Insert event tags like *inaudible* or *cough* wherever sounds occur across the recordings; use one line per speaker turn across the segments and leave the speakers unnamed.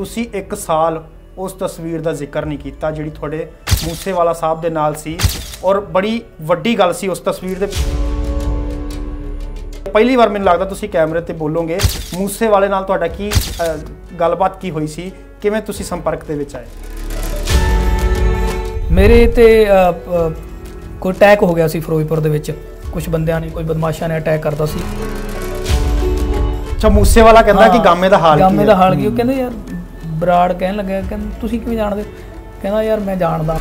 ਤੁਸੀਂ ਇੱਕ ਸਾਲ ਉਸ ਤਸਵੀਰ ਦਾ ਜ਼ਿਕਰ ਨਹੀਂ ਕੀਤਾ ਜਿਹੜੀ ਤੁਹਾਡੇ ਮੂਸੇ ਵਾਲਾ ਸਾਹਿਬ ਦੇ ਨਾਲ ਸੀ ਔਰ ਬੜੀ ਵੱਡੀ ਗੱਲ ਸੀ ਉਸ ਤਸਵੀਰ ਦੇ ਪਹਿਲੀ ਵਾਰ ਮੈਨੂੰ ਲੱਗਦਾ ਤੁਸੀਂ ਕੈਮਰੇ ਤੇ ਬੋਲੋਗੇ ਮੂਸੇ ਵਾਲੇ ਨਾਲ ਤੁਹਾਡਾ ਕੀ ਗੱਲਬਾਤ ਕੀ ਹੋਈ ਸੀ ਕਿਵੇਂ ਤੁਸੀਂ ਸੰਪਰਕ ਦੇ ਵਿੱਚ ਆਏ
ਮੇਰੇ ਤੇ ਕੋਈ ਅਟੈਕ ਹੋ ਗਿਆ ਸੀ ਫਿਰੋਜ਼ਪੁਰ ਦੇ ਵਿੱਚ ਕੁਝ ਬੰਦਿਆਂ ਨੇ ਕੋਈ ਬਦਮਾਸ਼ਾਂ ਨੇ ਅਟੈਕ ਕਰਦਾ ਸੀ
ਚਾ ਮੂਸੇ ਵਾਲਾ ਕਹਿੰਦਾ ਕਿ ਗਾਮੇ ਦਾ ਹਾਲ ਕੀ ਗਾਮੇ ਦਾ ਹਾਲ ਕੀ ਉਹ
ਕਹਿੰਦੇ ਯਾਰ ਬਰਾੜ ਕਹਿਣ ਲੱਗਾ ਕਿ ਤੁਸੀਂ ਕਿਵੇਂ ਜਾਣਦੇ ਕਹਿੰਦਾ ਯਾਰ ਮੈਂ ਜਾਣਦਾ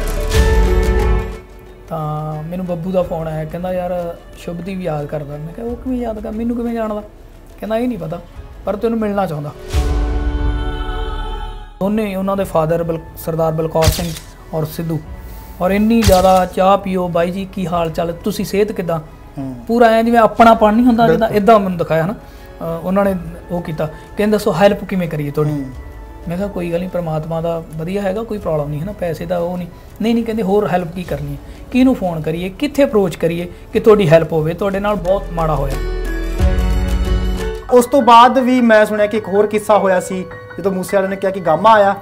ਤਾਂ ਮੈਨੂੰ ਬੱਬੂ ਦਾ ਫੋਨ ਆਇਆ ਕਹਿੰਦਾ ਯਾਰ ਦੀ ਯਾਦ ਕਰਦਾ ਮੈਂ ਕਿਹਾ ਉਹ ਕਿਵੇਂ ਯਾਦ ਕਰ ਮੈਨੂੰ ਕਿਵੇਂ ਜਾਣਦਾ ਕਹਿੰਦਾ ਇਹ ਨਹੀਂ ਪਤਾ ਪਰ ਤੈਨੂੰ ਮਿਲਣਾ ਚਾਹੁੰਦਾ ਦੋਨੇ ਉਹਨਾਂ ਦੇ ਫਾਦਰ ਸਰਦਾਰ ਬਲਕੌਰ ਸਿੰਘ ਔਰ ਸਿੱਧੂ ਔਰ ਇੰਨੀ ਜ਼ਿਆਦਾ ਚਾਹ ਪੀਓ ਬਾਈ ਜੀ ਕੀ ਹਾਲ ਚਾਲ ਤੁਸੀਂ ਸਿਹਤ ਕਿਦਾਂ ਪੂਰਾ ਐ ਜਿਵੇਂ ਆਪਣਾ ਪਣ ਨਹੀਂ ਹੁੰਦਾ ਜਿੱਦਾਂ ਇਦਾਂ ਮੈਨੂੰ ਦਿਖਾਇਆ ਹਨਾ ਉਹਨਾਂ ਨੇ ਉਹ ਕੀਤਾ ਕਹਿੰਦਾ ਸੋ ਹੈਲਪ ਕਿਵੇਂ ਕਰੀਏ ਤੁਹਾਡੀ ਮੈਂ ਕਿਹਾ ਕੋਈ ਗੱਲ ਨਹੀਂ ਪ੍ਰਮਾਤਮਾ ਦਾ ਵਧੀਆ ਹੈਗਾ ਕੋਈ ਪ੍ਰੋਬਲਮ ਨਹੀਂ ਹੈ ਨਾ ਪੈਸੇ ਦਾ ਉਹ ਨਹੀਂ ਨਹੀਂ ਨਹੀਂ ਕਹਿੰਦੇ ਹੋਰ ਹੈਲਪ ਕੀ ਕਰਨੀ ਹੈ ਕਿਹਨੂੰ ਫੋਨ ਕਰੀਏ ਕਿੱਥੇ ਅਪਰੋਚ ਕਰੀਏ ਕਿ ਤੁਹਾਡੀ ਹੈਲਪ ਹੋਵੇ ਤੁਹਾਡੇ ਨਾਲ ਬਹੁਤ ਮਾੜਾ ਹੋਇਆ
ਉਸ ਤੋਂ ਬਾਅਦ ਵੀ ਮੈਂ ਸੁਣਿਆ ਕਿ ਇੱਕ ਹੋਰ ਕਿੱਸਾ ਹੋਇਆ ਸੀ ਜਦੋਂ ਮੂਸੇ ਵਾਲੇ ਨੇ ਕਿਹਾ ਕਿ ਗਾਮਾ ਆਇਆ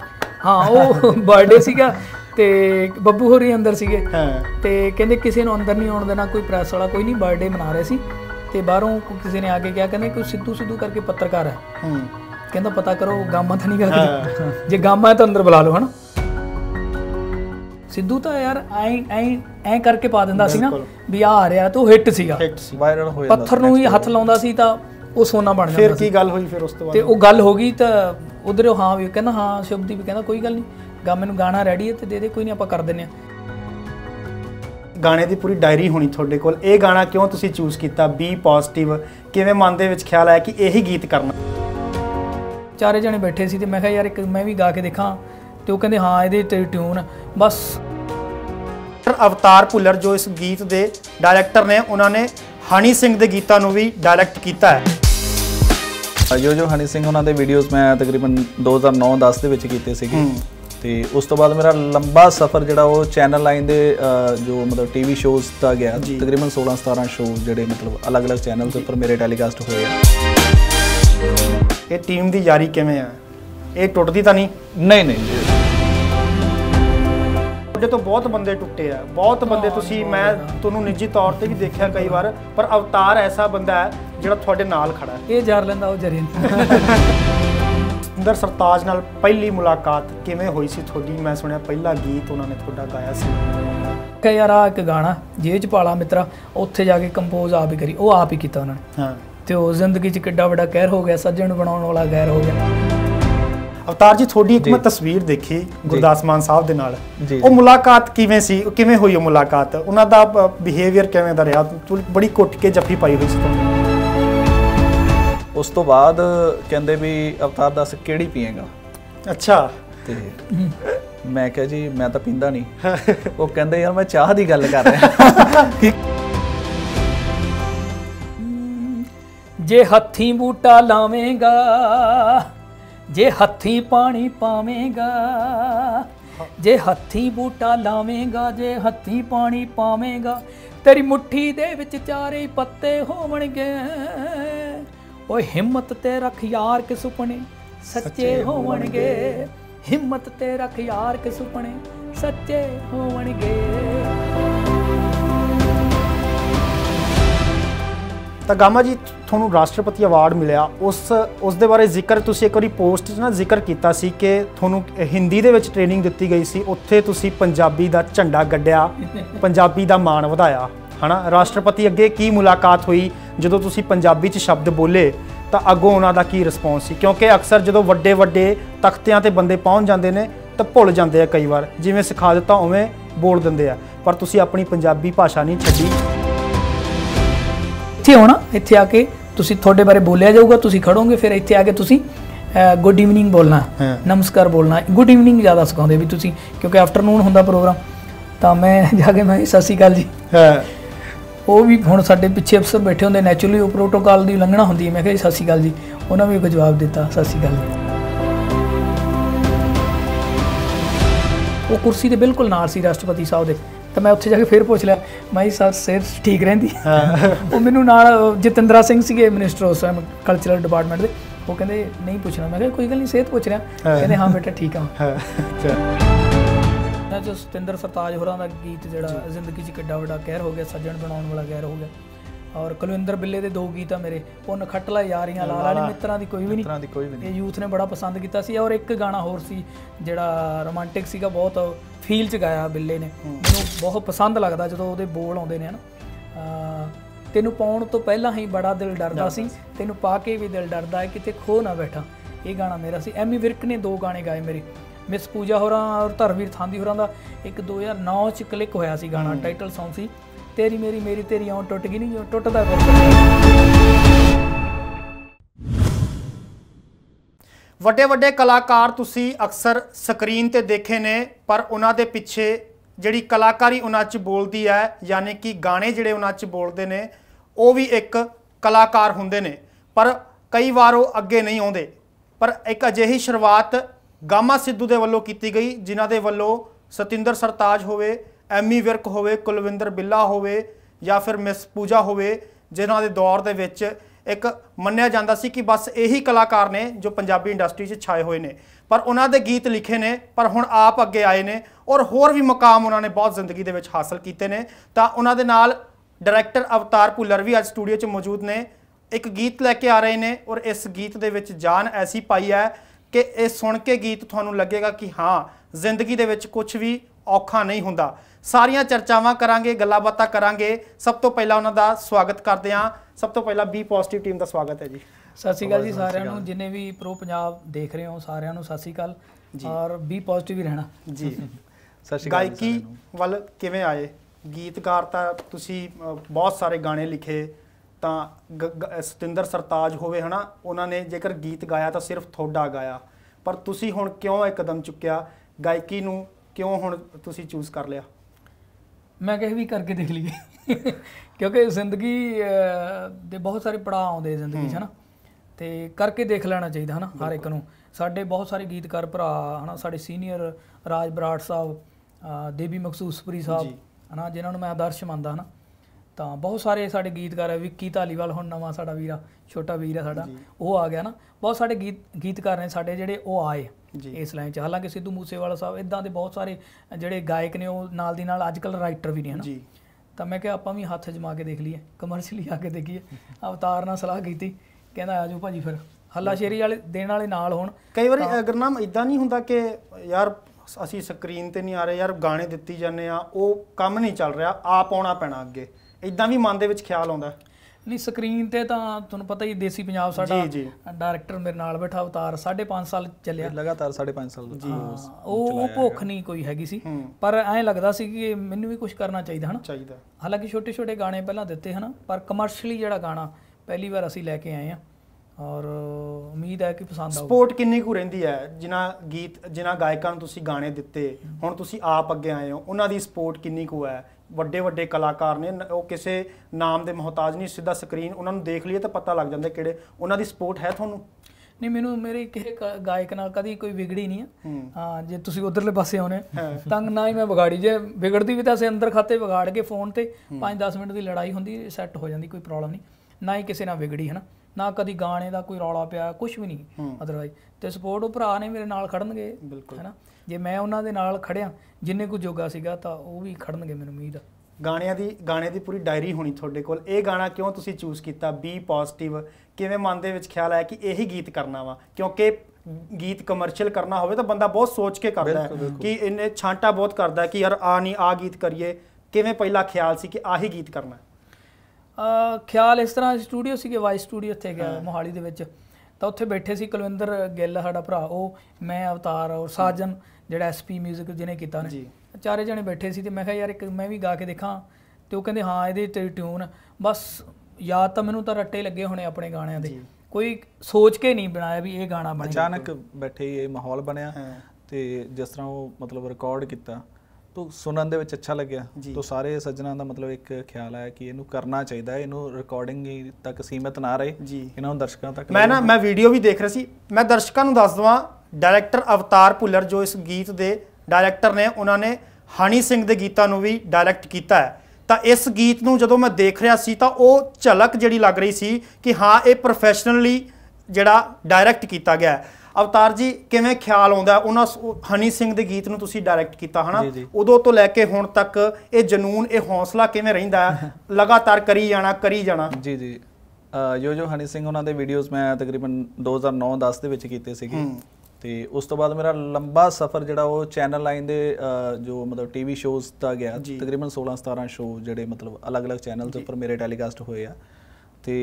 ਹਾਂ ਉਹ ਬਰਥਡੇ ਸੀਗਾ ਤੇ ਬੱਬੂ ਹੋਰੀ ਅੰਦਰ ਸੀਗੇ ਹਾਂ
ਤੇ ਕਹਿੰਦੇ ਕਿਸੇ ਨੂੰ ਅੰਦਰ ਨਹੀਂ ਆਉਣ ਦੇਣਾ ਕੋਈ ਪ੍ਰੈਸ ਵਾਲਾ ਕੋਈ ਨਹੀਂ ਬਰਥਡੇ ਮਨਾ ਰਹੇ ਸੀ ਤੇ ਬਾਹਰੋਂ ਕਿਸੇ ਨੇ ਆ ਕੇ ਕਿਹਾ ਕਹਿੰਦੇ ਕੋਈ ਸਿੱਧੂ ਸਿੱਧੂ ਕਰਕੇ ਪੱਤਰਕਾਰ ਹੈ ਕਹਿੰਦਾ ਪਤਾ ਕਰੋ ਗਾਮਾ ਤਾਂ ਨਹੀਂ ਕਰਦੇ ਜੇ ਗਾਮਾ ਹੈ ਤਾਂ ਅੰਦਰ ਬੁਲਾ ਲਓ ਹਨ ਸਿੱਧੂ ਤਾਂ ਯਾਰ ਐ ਐ ਐ ਕਰਕੇ ਪਾ ਦਿੰਦਾ ਸੀ ਨਾ ਵੀ ਆ ਰਿਹਾ ਤੂੰ ਉਹ ਹਿੱਟ ਸੀਗਾ
ਹਿੱਟ ਸੀ ਵਾਇਰਲ ਹੋ ਜਾਂਦਾ ਪੱਥਰ ਨੂੰ
ਹੀ ਹੱਥ ਲਾਉਂਦਾ ਸੀ ਤਾਂ ਉਹ ਸੋਨਾ ਬਣ ਜਾਂਦਾ ਫਿਰ ਕੀ ਗੱਲ
ਹੋਈ ਫਿਰ ਉਸ ਤੋਂ ਬਾਅਦ ਤੇ ਉਹ
ਗੱਲ ਹੋ ਗਈ ਤਾਂ ਉਧਰੋਂ ਹਾਂ ਵੀ ਕਹਿੰਦਾ ਹਾਂ ਸ਼ੁਭਦੀਪ ਕਹਿੰਦਾ ਕੋਈ ਗੱਲ ਨਹੀਂ ਗਾ ਮੈਨੂੰ ਗਾਣਾ ਰੈਡੀ ਹੈ ਤੇ ਦੇ ਦੇ ਕੋਈ ਨਹੀਂ ਆਪਾਂ ਕਰ ਦਿੰਨੇ ਆ
ਗਾਣੇ ਦੀ ਪੂਰੀ ਡਾਇਰੀ ਹੋਣੀ ਤੁਹਾਡੇ ਕੋਲ ਇਹ ਗਾਣਾ ਕਿਉਂ ਤੁਸੀਂ ਚੂਜ਼ ਕੀਤਾ ਬੀ ਪੋਜ਼ਿਟਿਵ ਕਿਵੇਂ ਮਨ ਦੇ ਵਿੱਚ ਖਿਆਲ ਆਇਆ ਕਿ ਇਹੀ ਗੀਤ ਕਰਨਾ ਚਾਰੇ ਜਣੇ ਬੈਠੇ ਸੀ ਤੇ ਮੈਂ ਕਿਹਾ ਯਾਰ ਇੱਕ ਮੈਂ ਵੀ ਗਾ ਕੇ ਦੇਖਾਂ ਤੇ ਉਹ ਕਹਿੰਦੇ ਹਾਂ ਇਹਦੇ ਤੇ ਟਿਊਨ ਬਸ ਅਵਤਾਰ ਭੁੱਲਰ ਜੋ ਇਸ ਗੀਤ ਦੇ ਡਾਇਰੈਕਟਰ ਨੇ ਉਹਨਾਂ ਨੇ ਹਣੀ ਸਿੰਘ ਦੇ ਗੀਤਾਂ ਨੂੰ ਵੀ ਡਾਇਰੈਕਟ ਕੀਤਾ ਹੈ
ਜੋ ਜੋ ਹਣੀ ਸਿੰਘ ਉਹਨਾਂ ਦੇ ਵੀਡੀਓਜ਼ ਮੈਂ ਤਕਰੀਬਨ 2009-10 ਦੇ ਵਿੱਚ ਕੀਤੇ ਸੀਗੇ ਤੇ ਉਸ ਤੋਂ ਬਾਅਦ ਮੇਰਾ ਲੰਬਾ ਸਫ਼ਰ ਜਿਹੜਾ ਉਹ ਚੈਨਲ ਲਾਈਨ ਦੇ ਜੋ ਮਤਲਬ ਟੀਵੀ ਸ਼ੋਜ਼ ਦਾ ਗਿਆ ਤਕਰੀਬਨ 16-17 ਸ਼ੋਜ਼ ਜਿਹੜੇ ਮਤਲਬ ਅਲੱਗ-ਅਲੱਗ ਚੈਨਲਸ ਉੱਪਰ ਮੇਰੇ
ਟੈਲੀਕਾਸਟ ਹੋਏ ਆ ਇਹ ਟੀਮ ਦੀ ਯਾਰੀ ਕਿਵੇਂ ਆ ਇਹ ਟੁੱਟਦੀ ਤਾਂ ਨਹੀਂ ਨਹੀਂ ਨਹੀਂ ਜੇ ਤੋਂ ਬਹੁਤ ਬੰਦੇ ਟੁੱਟੇ ਆ ਬਹੁਤ ਬੰਦੇ ਤੁਸੀਂ ਮੈਂ ਤੁਹਾਨੂੰ ਨਿੱਜੀ ਤੌਰ ਤੇ ਵੀ ਦੇਖਿਆ ਕਈ ਵਾਰ ਪਰ ਅਵਤਾਰ ਐਸਾ ਬੰਦਾ ਹੈ ਜਿਹੜਾ ਤੁਹਾਡੇ ਨਾਲ ਖੜਾ ਹੈ ਇਹ ਜਾਰ ਲੈਂਦਾ ਉਹ ਜਰੀਨ ਅੰਦਰ ਸਰਤਾਜ ਨਾਲ ਪਹਿਲੀ ਮੁਲਾਕਾਤ ਕਿਵੇਂ ਹੋਈ ਸੀ ਤੁਹਾਡੀ ਮੈਂ ਸੁਣਿਆ ਪਹਿਲਾ ਗੀਤ ਉਹਨਾਂ ਨੇ ਤੁਹਾਡਾ ਗਾਇਆ ਸੀ
ਕਿ ਯਾਰ ਆ ਇੱਕ ਗਾਣਾ ਜੇਜ ਪਾਲਾ ਮਿੱਤਰਾ ਉੱਥੇ ਜਾ ਕੇ ਕੰਪੋਜ਼ ਆਪ ਹੀ ਕਰੀ ਉਹ ਆਪ ਹੀ ਕੀਤਾ ਉਹਨਾਂ ਨੇ ਹਾਂ ਤੇ ਉਹ ਜ਼ਿੰਦਗੀ 'ਚ ਕਿੱਡਾ ਵੱਡਾ ਕਹਿਰ ਹੋ ਗਿਆ ਸੱਜਣ ਬਣਾਉਣ ਵਾਲਾ ਗੈਰ ਹੋ ਗਿਆ
ਅਵਤਾਰ ਜੀ ਤੁਹਾਡੀ ਇੱਕ ਮੈਂ ਤਸਵੀਰ ਦੇਖੀ ਗੁਰਦਾਸ ਮਾਨ ਸਾਹਿਬ ਦੇ ਨਾਲ ਉਹ ਮੁਲਾਕਾਤ ਕਿਵੇਂ ਸੀ ਕਿਵੇਂ ਹੋਈ ਉਹ ਮੁਲਾਕਾਤ ਉਹਨਾਂ ਦਾ ਬਿਹੇਵੀਅਰ ਕਿਵੇਂ ਦਾ ਰਿਹਾ ਬੜੀ ਕੁੱਟ ਕੇ ਜੱਫੀ ਪਾਈ ਹੋਈ ਸੀ ਤੁਹਾਨੂੰ
ਉਸ ਤੋਂ ਬਾਅਦ ਕਹਿੰਦੇ ਵੀ ਅਵਤਾਰ ਦਾਸ ਕਿਹੜੀ ਪੀਏਗਾ ਅੱਛਾ ਤੇ ਮੈਂ ਕਿਹਾ ਜੀ ਮੈਂ ਤਾਂ ਪੀਂਦਾ ਨਹੀਂ *laughs* ਉਹ ਕਹਿੰਦੇ ਯਾਰ ਮੈਂ ਚਾਹ ਦੀ ਗੱਲ ਕਰ ਰਿਹਾ *laughs*
ਜੇ ਹੱਥੀ ਬੂਟਾ ਲਾਵੇਂਗਾ ਜੇ ਹੱਥੀ ਪਾਣੀ ਪਾਵੇਂਗਾ ਜੇ ਹੱਥੀ ਬੂਟਾ ਲਾਵੇਂਗਾ ਜੇ ਹੱਥੀ ਪਾਣੀ ਪਾਵੇਂਗਾ ਤੇਰੀ ਮੁੱਠੀ ਦੇ ਵਿੱਚ ਚਾਰੇ ਪੱਤੇ ਹੋਵਣਗੇ ਓਏ ਹਿੰਮਤ ਤੇ ਰੱਖ ਯਾਰ ਕਿ ਸੁਪਨੇ ਸੱਚੇ ਹੋਣਗੇ ਹਿੰਮਤ ਤੇ ਰੱਖ ਯਾਰ ਕਿ ਸੁਪਨੇ ਸੱਚੇ ਹੋਣਗੇ
ਤਾਂ ਗਾਮਾ ਜੀ ਤੁਹਾਨੂੰ ਰਾਸ਼ਟਰਪਤੀ ਅਵਾਰਡ ਮਿਲਿਆ ਉਸ ਉਸ ਦੇ ਬਾਰੇ ਜ਼ਿਕਰ ਤੁਸੀਂ ਇੱਕ ਵਾਰੀ ਪੋਸਟ 'ਚ ਨਾ ਜ਼ਿਕਰ ਕੀਤਾ ਸੀ ਕਿ ਤੁਹਾਨੂੰ ਹਿੰਦੀ ਦੇ ਵਿੱਚ ਟ੍ਰੇਨਿੰਗ ਦਿੱਤੀ ਗਈ ਸੀ ਉੱਥੇ ਤੁਸੀਂ ਪੰਜਾਬੀ ਦਾ ਝੰਡਾ ਗੱਡਿਆ ਪੰਜਾਬੀ ਦਾ ਮਾਣ ਵਧਾਇਆ ਹਨਾ ਰਾਸ਼ਟਰਪਤੀ ਅੱਗੇ ਕੀ ਮੁਲਾਕਾਤ ਹੋਈ ਜਦੋਂ ਤੁਸੀਂ ਪੰਜਾਬੀ 'ਚ ਸ਼ਬਦ ਬੋਲੇ ਤਾਂ ਅੱਗੋਂ ਉਹਨਾਂ ਦਾ ਕੀ ਰਿਸਪੌਂਸ ਸੀ ਕਿਉਂਕਿ ਅਕਸਰ ਜਦੋਂ ਵੱਡੇ ਵੱਡੇ ਤਖਤਿਆਂ ਤੇ ਬੰਦੇ ਪਹੁੰਚ ਜਾਂਦੇ ਨੇ ਤਾਂ ਭੁੱਲ ਜਾਂਦੇ ਆ ਕਈ ਵਾਰ ਜਿਵੇਂ ਸਿਖਾ ਦਿੱਤਾ ਉਵੇਂ ਬੋਲ ਦਿੰਦੇ ਆ ਪਰ ਤੁਸੀਂ ਆਪਣੀ ਪੰਜਾਬੀ ਭਾਸ਼ਾ ਨਹੀਂ ਛੱਡੀ ਇੱਥੇ ਆਉਣਾ ਇੱਥੇ ਆ ਕੇ
ਤੁਸੀਂ ਤੁਹਾਡੇ ਬਾਰੇ ਬੋਲਿਆ ਜਾਊਗਾ ਤੁਸੀਂ ਖੜੋਗੇ ਫਿਰ ਇੱਥੇ ਆ ਕੇ ਤੁਸੀਂ ਗੁੱਡ ਈਵਨਿੰਗ ਬੋਲਣਾ ਨਮਸਕਾਰ ਬੋਲਣਾ ਗੁੱਡ ਈਵਨਿੰਗ ਜ਼ਿਆਦਾ ਸਿਖਾਉਂਦੇ ਵੀ ਤੁਸੀਂ ਕਿਉਂਕਿ ਆਫਟਰਨੂਨ ਹੁੰਦਾ ਪ੍ਰੋਗਰਾਮ ਤਾਂ ਮੈਂ *laughs* ਜਾ ਕੇ ਮੈਂ ਸਤਿ ਸ਼੍ਰੀ ਅਕਾਲ ਜੀ ਹਾਂ ਉਹ ਵੀ ਹੁਣ ਸਾਡੇ ਪਿੱਛੇ ਅਫਸਰ ਬੈਠੇ ਹੁੰਦੇ ਨੈਚੁਰਲੀ ਉਹ ਪ੍ਰੋਟੋਕਾਲ ਦੀ ਉਲੰਘਣਾ ਹੁੰਦੀ ਹੈ ਮੈਂ ਕਿਹਾ ਸਤਿ ਸ਼੍ਰੀ ਅਕਾਲ ਜੀ ਉਹਨਾਂ ਵੀ ਇੱਕ ਜਵਾਬ ਦਿੱਤਾ ਸਤਿ ਸ਼੍ਰੀ ਅਕਾਲ ਜੀ ਉਹ ਕੁਰਸੀ ਦੇ ਬਿਲਕੁਲ ਨਾਲ ਸੀ ਰਾਸ਼ਟਰਪਤੀ ਸਾਹਿਬ ਦੇ ਤਾਂ ਮੈਂ ਉੱਥੇ ਜਾ ਕੇ ਫੇਰ ਪੁੱਛ ਲਿਆ ਮਾਈ ਸਰ ਸਿਰ ਠੀਕ ਰਹਿੰਦੀ ਉਹ ਮੈਨੂੰ ਨਾਲ ਜਤਿੰਦਰਾ ਸਿੰਘ ਸੀਗੇ ਮਿਨਿਸਟਰ ਉਸ ਟਾਈਮ ਕਲਚਰਲ ਡਿਪਾਰਟਮੈਂਟ ਦੇ ਉਹ ਕਹਿੰਦੇ ਨਹੀਂ ਪੁੱਛਣਾ ਮੈਂ ਕਿਹਾ ਕੋਈ ਗੱਲ ਨਹੀਂ ਸਿਹਤ ਪੁੱਛ ਰਿਹਾ ਕਹਿੰਦੇ ਹਾਂ ਬੇਟਾ ਠੀਕ ਆ ਹਾਂ ਨਾ ਜੋ ਸਤਿੰਦਰ ਸਰਤਾਜ ਹੋਰਾਂ ਦਾ ਗੀਤ ਜਿਹੜਾ ਜ਼ਿੰਦਗੀ 'ਚ ਕਿੱਡਾ ਵੱਡਾ ਕਹਿਰ ਹੋ ਗਿਆ ਸੱਜਣ ਬਣਾਉਣ ਵਾਲਾ ਕਹਿਰ ਹੋ ਗਿਆ ਔਰ ਕੁਲਵਿੰਦਰ ਬਿੱਲੇ ਦੇ ਦੋ ਗੀਤ ਆ ਮੇਰੇ ਪੁੰਨ ਖੱਟਲਾ ਯਾਰੀਆਂ ਲਾਲਾ ਨੇ ਮਿੱਤਰਾਂ ਦੀ ਕੋਈ ਵੀ ਨਹੀਂ ਮਿੱਤਰਾਂ ਦੀ ਕੋਈ ਵੀ ਨਹੀਂ ਇਹ ਯੂਥ ਨੇ ਬੜਾ ਪਸੰਦ ਕੀਤਾ ਸੀ ਔਰ ਇੱਕ ਗਾਣਾ ਹੋਰ ਸੀ ਜਿਹੜਾ ਰੋਮਾਂਟਿਕ ਸੀਗਾ ਬਹੁਤ ਫੀਲ ਚ ਗਾਇਆ ਬਿੱਲੇ ਨੇ ਮੈਨੂੰ ਬਹੁਤ ਪਸੰਦ ਲੱਗਦਾ ਜਦੋਂ ਉਹਦੇ ਬੋਲ ਆਉਂਦੇ ਨੇ ਹਨ ਤੈਨੂੰ ਪਾਉਣ ਤੋਂ ਪਹਿਲਾਂ ਹੀ ਬੜਾ ਦਿਲ ਡਰਦਾ ਸੀ ਤੈਨੂੰ ਪਾ ਕੇ ਵੀ ਦਿਲ ਡਰਦਾ ਹੈ ਕਿਤੇ ਖੋ ਨਾ ਬੈਠਾ ਇਹ ਗਾਣਾ ਮੇਰਾ ਸੀ ਐਮੀ ਵਿਰਕ ਨੇ ਦੋ ਗਾਣੇ ਗਾਏ ਮੇਰੇ ਮਿਸ ਪੂਜਾ ਹੋਰਾਂ ਔਰ ਧਰਵੀਰ ਥਾਂਦੀ ਹੋਰਾਂ ਦਾ ਇੱਕ 2009 ਚ ਕਲਿੱਕ ਹੋਇਆ ਸੀ ਗਾਣਾ ਟਾਈਟਲ Song ਸੀ ਤੇਰੀ ਮੇਰੀ ਮੇਰੀ ਤੇਰੀ ਆਉਂ ਟੁੱਟ ਗਈ ਨਹੀਂ ਟੁੱਟਦਾ ਟੁੱਟਦਾ
ਵੱਡੇ ਵੱਡੇ ਕਲਾਕਾਰ ਤੁਸੀਂ ਅਕਸਰ ਸਕਰੀਨ ਤੇ ਦੇਖੇ ਨੇ ਪਰ ਉਹਨਾਂ ਦੇ ਪਿੱਛੇ ਜਿਹੜੀ ਕਲਾਕਾਰੀ ਉਹਨਾਂ 'ਚ ਬੋਲਦੀ ਹੈ ਯਾਨੀ ਕਿ ਗਾਣੇ ਜਿਹੜੇ ਉਹਨਾਂ 'ਚ ਬੋਲਦੇ ਨੇ ਉਹ ਵੀ ਇੱਕ ਕਲਾਕਾਰ ਹੁੰਦੇ ਨੇ ਪਰ ਕਈ ਵਾਰ ਉਹ ਅੱਗੇ ਨਹੀਂ ਆਉਂਦੇ ਪਰ ਇੱਕ ਅਜਿਹੀ ਸ਼ੁਰੂਆਤ ਗਾਮਾ ਸਿੱਧੂ ਦੇ ਵੱਲੋਂ ਕੀਤੀ ਗਈ ਜਿਨ੍ਹਾਂ ਦੇ ਵੱਲੋਂ ਸਤਿੰਦਰ ਸਰਤਾਜ ਹੋਵੇ ਐਮੀ ਵਿਰਕ ਹੋਵੇ ਕੁਲਵਿੰਦਰ ਬਿੱਲਾ ਹੋਵੇ ਜਾਂ ਫਿਰ ਮਿਸ ਪੂਜਾ ਹੋਵੇ ਜਿਨ੍ਹਾਂ ਦੇ ਦੌਰ ਦੇ ਵਿੱਚ ਇੱਕ ਮੰਨਿਆ ਜਾਂਦਾ ਸੀ ਕਿ ਬਸ ਇਹੀ ਕਲਾਕਾਰ ਨੇ ਜੋ ਪੰਜਾਬੀ ਇੰਡਸਟਰੀ 'ਚ ਛਾਏ ਹੋਏ ਨੇ ਪਰ ਉਹਨਾਂ ਦੇ ਗੀਤ ਲਿਖੇ ਨੇ ਪਰ ਹੁਣ ਆਪ ਅੱਗੇ ਆਏ ਨੇ ਔਰ ਹੋਰ ਵੀ ਮਕਾਮ ਉਹਨਾਂ ਨੇ ਬਹੁਤ ਜ਼ਿੰਦਗੀ ਦੇ ਵਿੱਚ ਹਾਸਲ ਕੀਤੇ ਨੇ ਤਾਂ ਉਹਨਾਂ ਦੇ ਨਾਲ ਡਾਇਰੈਕਟਰ ਅਵਤਾਰ ਪੁੱਲਰ ਵੀ ਅੱਜ ਸਟੂਡੀਓ 'ਚ ਮੌਜੂਦ ਨੇ ਇੱਕ ਗੀਤ ਲੈ ਕੇ ਆ ਰਹੇ ਨੇ ਔਰ ਇਸ ਗੀਤ ਦੇ ਵਿੱਚ ਜਾਨ ਐਸੀ ਪਾਈ ਹੈ ਕਿ ਇਹ ਸੁਣ ਕੇ ਗੀਤ ਤੁਹਾਨੂੰ ਲੱਗੇਗਾ ਕਿ ਹਾਂ ਜ਼ਿੰਦਗੀ ਦੇ ਵਿੱਚ ਕੁਝ ਵੀ ਔਖਾ ਨਹੀਂ ਹੁੰਦਾ ਸਾਰੀਆਂ ਚਰਚਾਵਾਂ ਕਰਾਂਗੇ ਗੱਲਬਾਤਾਂ ਕਰਾਂਗੇ ਸਭ ਤੋਂ ਪਹਿਲਾਂ ਉਹਨਾਂ ਦਾ ਸਵਾਗਤ ਕਰਦੇ ਹਾਂ ਸਭ ਤੋਂ ਪਹਿਲਾਂ ਬੀ ਪੋਜ਼ਿਟਿਵ ਟੀਮ ਦਾ ਸਵਾਗਤ ਹੈ ਜੀ ਸਤਿ ਸ਼੍ਰੀ ਅਕਾਲ ਜੀ ਸਾਰਿਆਂ ਨੂੰ
ਜਿਨੇ ਵੀ ਪ੍ਰੋ ਪੰਜਾਬ ਦੇਖ ਰਹੇ ਹੋ ਸਾਰਿਆਂ ਨੂੰ ਸਤਿ ਸ਼੍ਰੀ ਅਕਾਲ ਔਰ ਬੀ ਪੋਜ਼ਿਟਿਵ ਹੀ ਰਹਿਣਾ ਜੀ ਸਤਿ ਸ਼੍ਰੀ ਅਕਾਲ ਗਾਇਕੀ
ਵੱਲ ਕਿਵੇਂ ਆਏ ਗੀਤਕਾਰ ਤਾਂ ਤੁਸੀਂ ਬਹੁਤ ਸਾਰੇ ਗਾਣੇ ਲਿਖੇ ਤਾਂ ਸਤਿੰਦਰ ਸਰਤਾਜ ਹੋਵੇ ਹਨਾ ਉਹਨਾਂ ਨੇ ਜੇਕਰ ਗੀਤ ਗਾਇਆ ਤਾਂ ਸਿਰਫ ਥੋੜਾ ਗਾਇਆ ਪਰ ਤੁਸੀਂ ਹੁਣ ਕਿਉਂ ਇੱਕਦਮ ਚੁੱਕਿਆ ਗਾਇਕੀ ਨੂੰ ਕਿਉਂ ਹੁਣ ਤੁਸੀਂ ਚੂਜ਼ ਕਰ ਲਿਆ
ਮੈਂ ਕਿਹਾ ਵੀ ਕਰਕੇ ਦੇਖ ਲਈਏ ਕਿਉਂਕਿ ਜ਼ਿੰਦਗੀ ਦੇ ਬਹੁਤ ਸਾਰੇ ਪੜਾਅ ਆਉਂਦੇ ਜ਼ਿੰਦਗੀ 'ਚ ਹਨਾ ਤੇ ਕਰਕੇ ਦੇਖ ਲੈਣਾ ਚਾਹੀਦਾ ਹਨਾ ਹਰ ਇੱਕ ਨੂੰ ਸਾਡੇ ਬਹੁਤ ਸਾਰੇ ਗੀਤਕਾਰ ਭਰਾ ਹਨਾ ਸਾਡੇ ਸੀਨੀਅਰ ਰਾਜ ਬਰਾੜ ਸਾਹਿਬ ਦੇਵੀ ਮਖਸੂਸਪੁਰੀ ਸਾਹਿਬ ਹਨਾ ਜਿਨ੍ਹਾਂ ਨੂੰ ਮੈਂ ਆਦਰਸ਼ ਮੰਨਦਾ ਹਨਾ ਤਾਂ ਬਹੁਤ ਸਾਰੇ ਸਾਡੇ ਗੀਤਕਾਰ ਹੈ ਵਿੱਕੀ ਧਾਲੀਵਾਲ ਹੁਣ ਨਵਾਂ ਸਾਡਾ ਵੀਰਾ ਛੋਟਾ ਵੀਰ ਆ ਸਾਡਾ ਉਹ ਆ ਗਿਆ ਨਾ ਬਹੁਤ ਸਾਡੇ ਗੀਤ ਗੀਤਕਾਰ ਨੇ ਸਾਡੇ ਜਿਹੜੇ ਉਹ ਆਏ ਇਸ ਲਾਈਨ 'ਚ ਹਾਲਾਂਕਿ ਸਿੱਧੂ ਮੂਸੇਵਾਲਾ ਸਾਹਿਬ ਇਦਾਂ ਦੇ ਬਹੁਤ ਸਾਰੇ ਜਿਹੜੇ ਗਾਇਕ ਨੇ ਉਹ ਨਾਲ ਦੀ ਨਾਲ ਅੱਜ ਕੱਲ ਰਾਈਟਰ ਵੀ ਨੇ ਹਨਾ ਜੀ ਤਾਂ ਮੈਂ ਕਿਹਾ ਆਪਾਂ ਵੀ ਹੱਥ ਜਮਾ ਕੇ ਦੇਖ ਲਈਏ ਕਮਰਸ਼ੀਅਲੀ ਆ ਕੇ ਦੇਖੀਏ ਅਵਤਾਰ ਨਾਲ ਸਲਾਹ
ਕੀਤੀ ਕਹਿੰਦਾ ਆਜੋ ਭਾਜੀ ਫਿਰ ਹੱਲਾ ਸ਼ੇਰੀ ਵਾਲੇ ਦੇਣ ਵਾਲੇ ਨਾਲ ਹੋਣ ਕਈ ਵਾਰੀ ਨਾਮ ਇਦਾਂ ਨਹੀਂ ਹੁੰਦਾ ਕਿ ਯਾਰ ਅਸੀਂ ਸਕਰੀਨ ਤੇ ਨਹੀਂ ਆ ਰਹੇ ਯਾਰ ਗਾਣੇ ਦਿੱਤੀ ਜਾਂਦੇ ਆ ਉਹ ਕੰਮ ਨਹੀਂ ਚੱਲ ਰਿਹਾ ਆਪ ਆਉਣਾ ਪੈਣਾ ਅੱਗੇ ਇਦਾਂ ਵੀ ਮਨ ਦੇ ਵਿੱਚ ਖਿਆਲ ਆਉਂਦਾ ਨਹੀਂ ਸਕਰੀਨ ਤੇ ਤਾਂ
ਤੁਹਾਨੂੰ ਪਤਾ ਹੀ ਦੇਸੀ ਪੰਜਾਬ ਸਾਡਾ ਡਾਇਰੈਕਟਰ ਮੇਰੇ ਨਾਲ ਬੈਠਾ ਉਤਾਰ 5.5 ਸਾਲ ਚੱਲਿਆ
ਲਗਾਤਾਰ 5.5 ਸਾਲ ਜੀ ਉਹ ਉਹ
ਭੁੱਖ ਨਹੀਂ ਕੋਈ ਹੈਗੀ ਸੀ ਪਰ ਐਂ ਲੱਗਦਾ ਸੀ ਕਿ ਮੈਨੂੰ ਵੀ ਕੁਝ ਕਰਨਾ ਚਾਹੀਦਾ ਹਨਾ ਚਾਹੀਦਾ ਹਾਲਾਂਕਿ ਛੋਟੇ ਛੋਟੇ ਗਾਣੇ ਪਹਿਲਾਂ ਦਿੱਤੇ ਹਨਾ ਪਰ ਕਮਰਸ਼ੀਅਲੀ ਜਿਹੜਾ ਗਾਣਾ ਪਹਿਲੀ ਵਾਰ ਅਸੀਂ ਲੈ ਕੇ ਆਏ ਆ ਔਰ ਉਮੀਦ ਹੈ ਕਿ ਪਸੰਦ ਆਊਗਾ ਸਪੋਰਟ
ਕਿੰਨੀ ਕੁ ਰਹਿੰਦੀ ਹੈ ਜਿਨ੍ਹਾਂ ਗੀਤ ਜਿਨ੍ਹਾਂ ਗਾਇਕਾਂ ਨੂੰ ਤੁਸੀਂ ਗਾਣੇ ਦਿੱਤੇ ਹੁਣ ਤੁਸੀਂ ਆਪ ਅੱਗੇ ਆਏ ਹੋ ਉਹਨਾਂ ਦੀ ਸਪੋਰਟ ਕਿੰਨੀ ਕੁ ਹੈ ਵੱਡੇ ਵੱਡੇ ਕਲਾਕਾਰ ਨੇ ਉਹ ਕਿਸੇ ਨਾਮ ਦੇ ਮਹਤਾਜ ਨਹੀਂ ਸਿੱਧਾ ਸਕਰੀਨ ਉਹਨਾਂ ਨੂੰ ਦੇਖ ਲਈਏ ਤਾਂ ਪਤਾ ਲੱਗ ਜਾਂਦਾ ਕਿਹੜੇ ਉਹਨਾਂ ਦੀ ਸਪੋਰਟ ਹੈ ਤੁਹਾਨੂੰ ਨਹੀਂ ਮੈਨੂੰ ਮੇਰੇ ਕਿਸੇ
ਗਾਇਕ ਨਾਲ ਕਦੀ ਕੋਈ ਵਿਗੜੀ ਨਹੀਂ ਆ ਹਾਂ ਜੇ ਤੁਸੀਂ ਉਧਰਲੇ ਪਾਸੇ ਆਉਨੇ ਤੰਗ ਨਾ ਹੀ ਮੈਂ ਵਿਗਾੜੀ ਜੇ ਵਿਗੜਦੀ ਵੀ ਤਾਂ ਅਸੀਂ ਅੰਦਰ ਖਾਤੇ ਵਿਗਾੜ ਕੇ ਫੋਨ ਤੇ 5-10 ਮਿੰਟ ਦੀ ਲੜਾਈ ਹੁੰਦੀ ਸੈੱਟ ਹੋ ਜਾਂਦੀ ਕੋਈ ਪ੍ਰੋਬਲਮ ਨਹੀਂ ਨਾ ਹੀ ਕਿਸੇ ਨਾਲ ਵਿਗੜੀ ਹੈ ਨਾ ਨਾ ਕਦੀ ਗਾਣੇ ਦਾ ਕੋਈ ਰੌਲਾ ਪਿਆ ਕੁਝ ਵੀ ਨਹੀਂ ਅਦਰਵਾਈਜ਼ ਤੇ ਸਪੋਰਟ ਉਹ ਭਰਾ ਨੇ ਮੇਰੇ ਨਾਲ ਖੜਨਗੇ ਹਨਾ ਹੈਨਾ ਜੇ ਮੈਂ ਉਹਨਾਂ ਦੇ ਨਾਲ ਖੜਿਆ ਜਿੰਨੇ ਕੁ ਜੋਗਾ ਸੀਗਾ ਤਾਂ ਉਹ ਵੀ ਖੜਨਗੇ ਮੈਨੂੰ ਉਮੀਦ ਆ
ਗਾਣਿਆਂ ਦੀ ਗਾਣੇ ਦੀ ਪੂਰੀ ਡਾਇਰੀ ਹੋਣੀ ਤੁਹਾਡੇ ਕੋਲ ਇਹ ਗਾਣਾ ਕਿਉਂ ਤੁਸੀਂ ਚੂਜ਼ ਕੀਤਾ ਬੀ ਪੋਜ਼ਿਟਿਵ ਕਿਵੇਂ ਮਨ ਦੇ ਵਿੱਚ ਖਿਆਲ ਆਇਆ ਕਿ ਇਹੀ ਗੀਤ ਕਰਨਾ ਵਾ ਕਿਉਂਕਿ ਗੀਤ ਕਮਰਸ਼ੀਅਲ ਕਰਨਾ ਹੋਵੇ ਤਾਂ ਬੰਦਾ ਬਹੁਤ ਸੋਚ ਕੇ ਕਰਦਾ ਹੈ ਕਿ ਇਹਨੇ ਛਾਂਟਾ ਬਹੁਤ ਕਰਦਾ ਕਿ ਯਾਰ ਆ ਨਹੀਂ ਆ ਗੀਤ ਕਰੀਏ ਕਿਵੇਂ ਪਹਿਲਾ ਖਿਆਲ ਸੀ ਕਿ ਆਹੀ ਗੀਤ ਕਰਨਾ ਆ ਖਿਆਲ ਇਸ ਤਰ੍ਹਾਂ ਸਟੂਡੀਓ ਸੀਗੇ ਵਾਈ
ਸਟੂਡੀਓ ਉੱਥੇ ਗਿਆ ਮੋਹਾਲੀ ਦੇ ਵਿੱਚ ਤਾਂ ਉੱਥੇ ਬੈਠੇ ਸੀ ਕੁਲਵਿੰਦਰ ਗਿੱਲ ਸਾਡਾ ਭਰਾ ਉਹ ਮੈਂ ਅਵਤਾਰ ਔਰ ਸਾਜਨ ਜਿਹੜਾ ਐਸਪੀ 뮤직 ਜਿਹਨੇ ਕੀਤਾ ਨੇ ਚਾਰੇ ਜਣੇ ਬੈਠੇ ਸੀ ਤੇ ਮੈਂ ਕਿਹਾ ਯਾਰ ਇੱਕ ਮੈਂ ਵੀ ਗਾ ਕੇ ਦੇਖਾਂ ਤੇ ਉਹ ਕਹਿੰਦੇ ਹਾਂ ਇਹਦੇ ਤੇ ਟਿਊਨ ਬਸ ਯਾਦ ਤਾਂ ਮੈਨੂੰ ਤਾਂ ਰੱਟੇ ਲੱਗੇ ਹੋਣੇ ਆਪਣੇ ਗਾਣਿਆਂ ਦੇ ਕੋਈ ਸੋਚ ਕੇ ਨਹੀਂ ਬਣਾਇਆ ਵੀ ਇਹ ਗਾਣਾ ਬਣੇ ਅਚਾਨਕ
ਬੈਠੇ ਇਹ ਮਾਹੌਲ ਬਣਿਆ ਤੇ ਜਿਸ ਤਰ੍ਹਾਂ ਉਹ ਮਤਲਬ ਰਿਕਾਰਡ ਕੀਤਾ ਤੋ ਸੁਣਨ ਦੇ ਵਿੱਚ ਅੱਛਾ ਲੱਗਿਆ ਤੋ ਸਾਰੇ ਸੱਜਣਾ ਦਾ ਮਤਲਬ ਇੱਕ ਖਿਆਲ ਆਇਆ ਕਿ ਇਹਨੂੰ ਕਰਨਾ ਚਾਹੀਦਾ ਹੈ ਇਹਨੂੰ ਰਿਕਾਰਡਿੰਗ ਤੱਕ ਸੀਮਿਤ ਨਾ ਰਹੇ ਇਹਨਾਂ ਨੂੰ ਦਰਸ਼ਕਾਂ ਤੱਕ ਮੈਂ ਨਾ
ਮੈਂ ਵੀਡੀਓ ਵੀ ਦੇਖ ਰਿਹਾ ਸੀ ਮੈਂ ਦਰਸ਼ਕਾਂ ਨੂੰ ਦੱਸ ਦਵਾਂ ਡਾਇਰੈਕਟਰ ਅਵਤਾਰ ਭੁੱਲਰ ਜੋ ਇਸ ਗੀਤ ਦੇ ਡਾਇਰੈਕਟਰ ਨੇ ਉਹਨਾਂ ਨੇ ਹਣੀ ਸਿੰਘ ਦੇ ਗੀਤਾਂ ਨੂੰ ਵੀ ਡਾਇਰੈਕਟ ਕੀਤਾ ਹੈ ਤਾਂ ਇਸ ਗੀਤ ਨੂੰ ਜਦੋਂ ਮੈਂ ਦੇਖ ਰਿਹਾ ਸੀ ਤਾਂ ਉਹ ਝਲਕ ਜਿਹੜੀ ਲੱਗ ਰਹੀ ਸੀ ਕਿ ਹਾਂ ਇਹ ਪ੍ਰੋਫੈਸ਼ਨਲੀ ਜਿਹੜਾ ਡਾਇਰੈਕਟ ਕੀਤਾ ਗਿਆ ਹੈ ਅਵਤਾਰ ਜੀ ਕਿਵੇਂ ਖਿਆਲ ਆਉਂਦਾ ਉਹਨਾਂ ਹਨੀ ਸਿੰਘ ਦੇ ਗੀਤ ਨੂੰ ਤੁਸੀਂ ਡਾਇਰੈਕਟ ਕੀਤਾ ਹਨਾ ਉਦੋਂ ਤੋਂ ਲੈ ਕੇ ਹੁਣ ਤੱਕ ਇਹ ਜਨੂਨ ਇਹ ਹੌਸਲਾ ਕਿਵੇਂ ਰਹਿੰਦਾ *laughs* ਲਗਾਤਾਰ ਕਰੀ ਜਾਣਾ ਕਰੀ ਜਾਣਾ ਜੀ ਜੀ ਜੋ ਜੋ
ਹਨੀ ਸਿੰਘ ਉਹਨਾਂ ਦੇ ਵੀਡੀਓਜ਼ ਮੈਂ ਤਕਰੀਬਨ 2009-10 ਦੇ ਵਿੱਚ ਕੀਤੇ ਸੀਗੇ ਤੇ ਉਸ ਤੋਂ ਬਾਅਦ ਮੇਰਾ ਲੰਬਾ ਸਫ਼ਰ ਜਿਹੜਾ ਉਹ ਚੈਨਲ ਲਾਈਨ ਦੇ ਜੋ ਮਤਲਬ ਟੀਵੀ ਸ਼ੋਜ਼ ਦਾ ਗਿਆ ਤਕਰੀਬਨ 16 17 ਸ਼ੋ ਜਿਹੜੇ ਮਤਲਬ ਅਲੱਗ-ਅਲੱਗ ਚੈਨਲਸ ਉੱਪਰ ਮੇਰੇ ਟੈਲੀਕਾਸਟ ਹੋਏ ਆ ਤੇ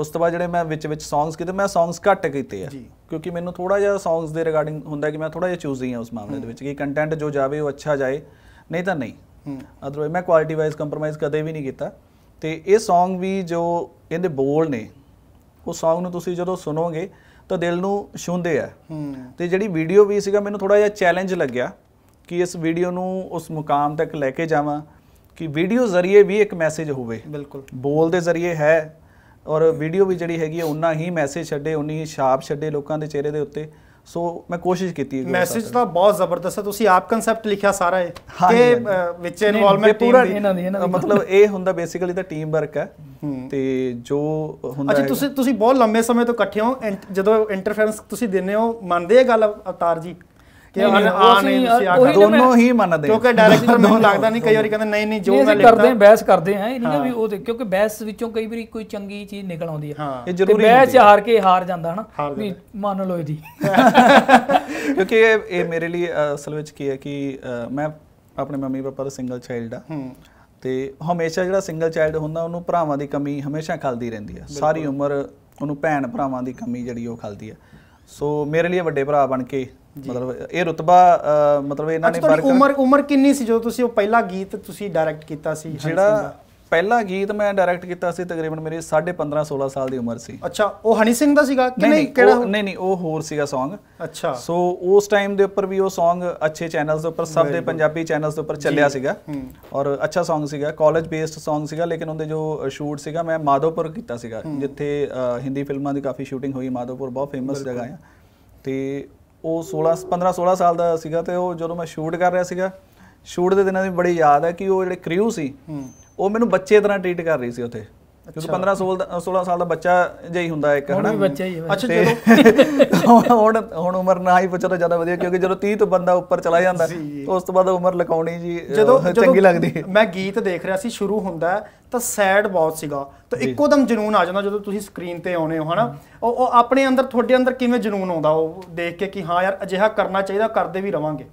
ਉਸ ਤੋਂ ਬਾਅਦ ਜਿਹੜੇ ਮੈਂ ਵਿੱਚ ਵਿੱਚ ਸੌਂਗਸ ਕੀਤੇ ਮੈਂ ਸੌਂਗਸ ਘੱਟ ਕੀਤੇ ਆ ਕਿਉਂਕਿ ਮੈਨੂੰ ਥੋੜਾ ਜਿਹਾ ਸੌਂਗਸ ਦੇ ਰਿਗਾਰਡਿੰਗ ਹੁੰਦਾ ਕਿ ਮੈਂ ਥੋੜਾ ਜਿਹਾ ਚੂਜ਼ੀ ਆ ਉਸ ਮਾਮਲੇ ਦੇ ਵਿੱਚ ਕਿ ਕੰਟੈਂਟ ਜੋ ਜਾਵੇ ਉਹ ਅੱਛਾ ਜਾਏ ਨਹੀਂ ਤਾਂ ਨਹੀਂ ਅਦਰਵਾਇਜ਼ ਮੈਂ ਕੁਆਲਿਟੀ ਵਾਈਜ਼ ਕੰਪਰੋਮਾਈਜ਼ ਕਦੇ ਵੀ ਨਹੀਂ ਕੀਤਾ ਤੇ ਇਹ ਸੌਂਗ ਵੀ ਜੋ ਇਹਦੇ ਬੋਲ ਨੇ ਉਹ ਸੌਂਗ ਨੂੰ ਤੁਸੀਂ ਜਦੋਂ ਸੁਣੋਗੇ ਤਾਂ ਦਿਲ ਨੂੰ ਛੂੰਦੇ ਆ ਤੇ ਜਿਹੜੀ ਵੀਡੀਓ ਵੀ ਸੀਗਾ ਮੈਨੂੰ ਥੋੜਾ ਜਿਹਾ ਚੈਲੰਜ ਲੱਗਿਆ ਕਿ ਇਸ ਵੀਡੀਓ ਨੂੰ ਉਸ ਮੁਕਾਮ ਤੱਕ ਲੈ ਕੇ ਜਾਵਾਂ ਕਿ ਵੀਡੀਓ ਜ਼ਰੀਏ ਵੀ ਇੱਕ ਮੈਸੇਜ ਹੋਵੇ ਬਿਲਕੁਲ ਬੋਲ ਦੇ ਜ਼ਰੀਏ ਹੈ ਔਰ ਵੀਡੀਓ ਵੀ ਜਿਹੜੀ ਹੈਗੀ ਹੈ ਉਨਾ ਹੀ ਮੈਸੇਜ ਛੱਡੇ ਉਨੀ ਹੀ ਛਾਪ ਛੱਡੇ ਲੋਕਾਂ ਦੇ ਚਿਹਰੇ ਦੇ ਉੱਤੇ ਸੋ ਮੈਂ ਕੋਸ਼ਿਸ਼ ਕੀਤੀ ਮੈਸੇਜ
ਤਾਂ ਬਹੁਤ ਜ਼ਬਰਦਸਤ ਹੈ ਤੁਸੀਂ ਆਪ ਕਨਸੈਪਟ ਲਿਖਿਆ ਸਾਰਾ ਇਹ ਕਿ ਵਿੱਚ ਇਨਵੋਲਵਮੈਂਟ ਪੂਰਾ ਇਹਨਾਂ ਦੀ ਇਹਨਾਂ ਮਤਲਬ ਇਹ ਹੁੰਦਾ ਬੇਸਿਕਲੀ ਤਾਂ ਟੀਮ ਵਰਕ ਹੈ ਤੇ ਜੋ ਹੁੰਦਾ ਅੱਛਾ ਤੁਸੀਂ ਤੁਸੀਂ ਬਹੁਤ ਲੰਮੇ ਸਮੇਂ ਤੋਂ ਇਕੱਠੇ ਹੋ ਜਦੋਂ ਇੰਟਰਫੈਰੈਂਸ ਤੁਸੀਂ ਦਿੰਨੇ ਹੋ ਮੰਨਦੇ ਇਹ ਗੱਲ ਅਵਤਾਰ ਜੀ ਕਿ ਆ ਤੁਸੀਂ ਦੋਨੋਂ ਹੀ ਮੰਨਦੇ ਕਿਉਂਕਿ ਡਾਇਰੈਕਟਰ ਮੈਨੂੰ ਲੱਗਦਾ ਨਹੀਂ ਕਈ ਵਾਰੀ ਕਹਿੰਦੇ ਨਹੀਂ ਨਹੀਂ ਜੋ ਮੈਂ ਲਿਖਦਾ ਕਰਦੇ ਬਹਿਸ ਕਰਦੇ ਆ ਇਹ ਨਹੀਂ ਵੀ ਉਹ
ਕਿਉਂਕਿ ਬਹਿਸ ਵਿੱਚੋਂ ਕਈ ਵਾਰੀ ਕੋਈ ਚੰਗੀ ਚੀਜ਼ ਨਿਕਲ ਆਉਂਦੀ ਹੈ ਇਹ ਜ਼ਰੂਰੀ ਨਹੀਂ ਬਹਿਸ ਹਾਰ ਕੇ ਹਾਰ ਜਾਂਦਾ ਹਨਾ ਵੀ ਮੰਨ ਲਓ ਜੀ *laughs*
ਕਿਉਂਕਿ ਇਹ ਮੇਰੇ ਲਈ ਅਸਲ ਵਿੱਚ ਕੀ ਹੈ ਕਿ ਮੈਂ ਆਪਣੇ ਮੰਮੀ ਪਾਪਾ ਦਾ ਸਿੰਗਲ ਚਾਈਲਡ ਆ ਤੇ ਹਮੇਸ਼ਾ ਜਿਹੜਾ ਸਿੰਗਲ ਚਾਈਲਡ ਹੁੰਦਾ ਉਹਨੂੰ ਭਰਾਵਾਂ ਦੀ ਕਮੀ ਹਮੇਸ਼ਾ ਖਲਦੀ ਰਹਿੰਦੀ ਆ ਸਾਰੀ ਉਮਰ ਉਹਨੂੰ ਭੈਣ ਭਰਾਵਾਂ ਦੀ ਕਮੀ ਜਿਹੜੀ ਉਹ ਖਲਦੀ ਆ ਸੋ ਮੇਰੇ ਲਈ ਵੱਡੇ ਭਰਾ ਬਣ ਕੇ ਮਤਲਬ ਇਹ ਰਤਬਾ ਮਤਲਬ ਇਹਨਾਂ ਨੇ ਬਰਕਰ ਉਮਰ
ਉਮਰ ਕਿੰਨੀ ਸੀ ਜਦੋਂ ਤੁਸੀਂ ਉਹ ਪਹਿਲਾ ਗੀਤ ਤੁਸੀਂ ਡਾਇਰੈਕਟ ਕੀਤਾ ਸੀ ਜਿਹੜਾ
ਪਹਿਲਾ ਗੀਤ ਮੈਂ ਡਾਇਰੈਕਟ ਕੀਤਾ ਸੀ ਤਕਰੀਬਨ ਮੇਰੀ 15.5 16 ਸਾਲ ਦੀ ਉਮਰ ਸੀ ਅੱਛਾ
ਉਹ ਹਨੀ ਸਿੰਘ ਦਾ ਸੀਗਾ ਕਿ ਨਹੀਂ ਕਿਹੜਾ
ਨਹੀਂ ਨਹੀਂ ਉਹ ਹੋਰ ਸੀਗਾ Song ਅੱਛਾ ਸੋ ਉਸ ਟਾਈਮ ਦੇ ਉੱਪਰ ਵੀ ਉਹ Song ਅੱਛੇ ਚੈਨਲਸ ਦੇ ਉੱਪਰ ਸਭ ਦੇ ਪੰਜਾਬੀ ਚੈਨਲਸ ਦੇ ਉੱਪਰ ਚੱਲਿਆ ਸੀਗਾ ਔਰ ਅੱਛਾ Song ਸੀਗਾ ਕਾਲਜ ਬੇਸਡ Song ਸੀਗਾ ਲੇਕਿਨ ਉਹਦੇ ਜੋ ਸ਼ੂਟ ਸੀਗਾ ਮੈਂ ਮਾਧੋਪੁਰ ਕੀਤਾ ਸੀਗਾ ਜਿੱਥੇ ਹਿੰਦੀ ਫਿਲਮਾਂ ਦੀ ਕਾਫੀ ਸ਼ੂਟਿੰਗ ਹੋਈ ਮਾਧੋਪੁਰ ਬਹੁਤ ਫੇਮਸ ਜਗ੍ਹਾ ਹੈ ਤੇ ਉਹ 16 15 16 ਸਾਲ ਦਾ ਸੀਗਾ ਤੇ ਉਹ ਜਦੋਂ ਮੈਂ ਸ਼ੂਟ ਕਰ ਰਿਹਾ ਸੀਗਾ ਸ਼ੂਟ ਦੇ ਦਿਨਾਂ ਦੀ ਬੜੀ ਯਾਦ ਹੈ ਕਿ ਉਹ ਜਿਹੜੇ ਕ੍ਰਿਊ ਸੀ ਉਹ ਮੈਨੂੰ ਬੱਚੇ ਤਰ੍ਹਾਂ ਟ੍ਰੀਟ ਕਰ ਰਹੀ ਸੀ ਉੱਥੇ ਜਦੋਂ 15 16 ਸਾਲ ਦਾ ਬੱਚਾ ਜਿਹਾ ਹੀ ਹੁੰਦਾ ਇੱਕ ਹਨਾ ਅੱਛਾ ਜਦੋਂ *laughs* ਹੁਣ ਹੁਣ ਉਮਰ ਨਾ ਹੀ ਪੁੱਛੋ ਤਾਂ ਜ਼ਿਆਦਾ ਵਧੀਆ ਕਿਉਂਕਿ ਜਦੋਂ 30 ਤੋਂ ਬੰਦਾ ਉੱਪਰ ਚਲਾ ਜਾਂਦਾ
ਉਸ ਤੋਂ ਬਾਅਦ ਉਮਰ ਲਕਾਉਣੀ ਜੀ ਚੰਗੀ ਲੱਗਦੀ ਮੈਂ ਗੀਤ ਦੇਖ ਰਿਹਾ ਸੀ ਸ਼ੁਰੂ ਹੁੰਦਾ ਤਾਂ ਸੈਡ ਬਹੁਤ ਸੀਗਾ ਤਾਂ ਇੱਕੋ ਦਮ ਜਨੂਨ ਆ ਜਾਂਦਾ ਜਦੋਂ ਤੁਸੀਂ ਸਕਰੀਨ ਤੇ ਆਉਨੇ ਹੋ ਹਨਾ ਉਹ ਆਪਣੇ ਅੰਦਰ ਤੁਹਾਡੇ ਅੰਦਰ ਕਿਵੇਂ ਜਨੂਨ ਆਉਂਦਾ ਉਹ ਦੇਖ ਕੇ ਕਿ ਹਾਂ ਯਾਰ ਅਜਿਹਾ ਕਰਨਾ ਚਾਹੀਦਾ ਕਰਦੇ ਵੀ ਰਵਾਂਗੇ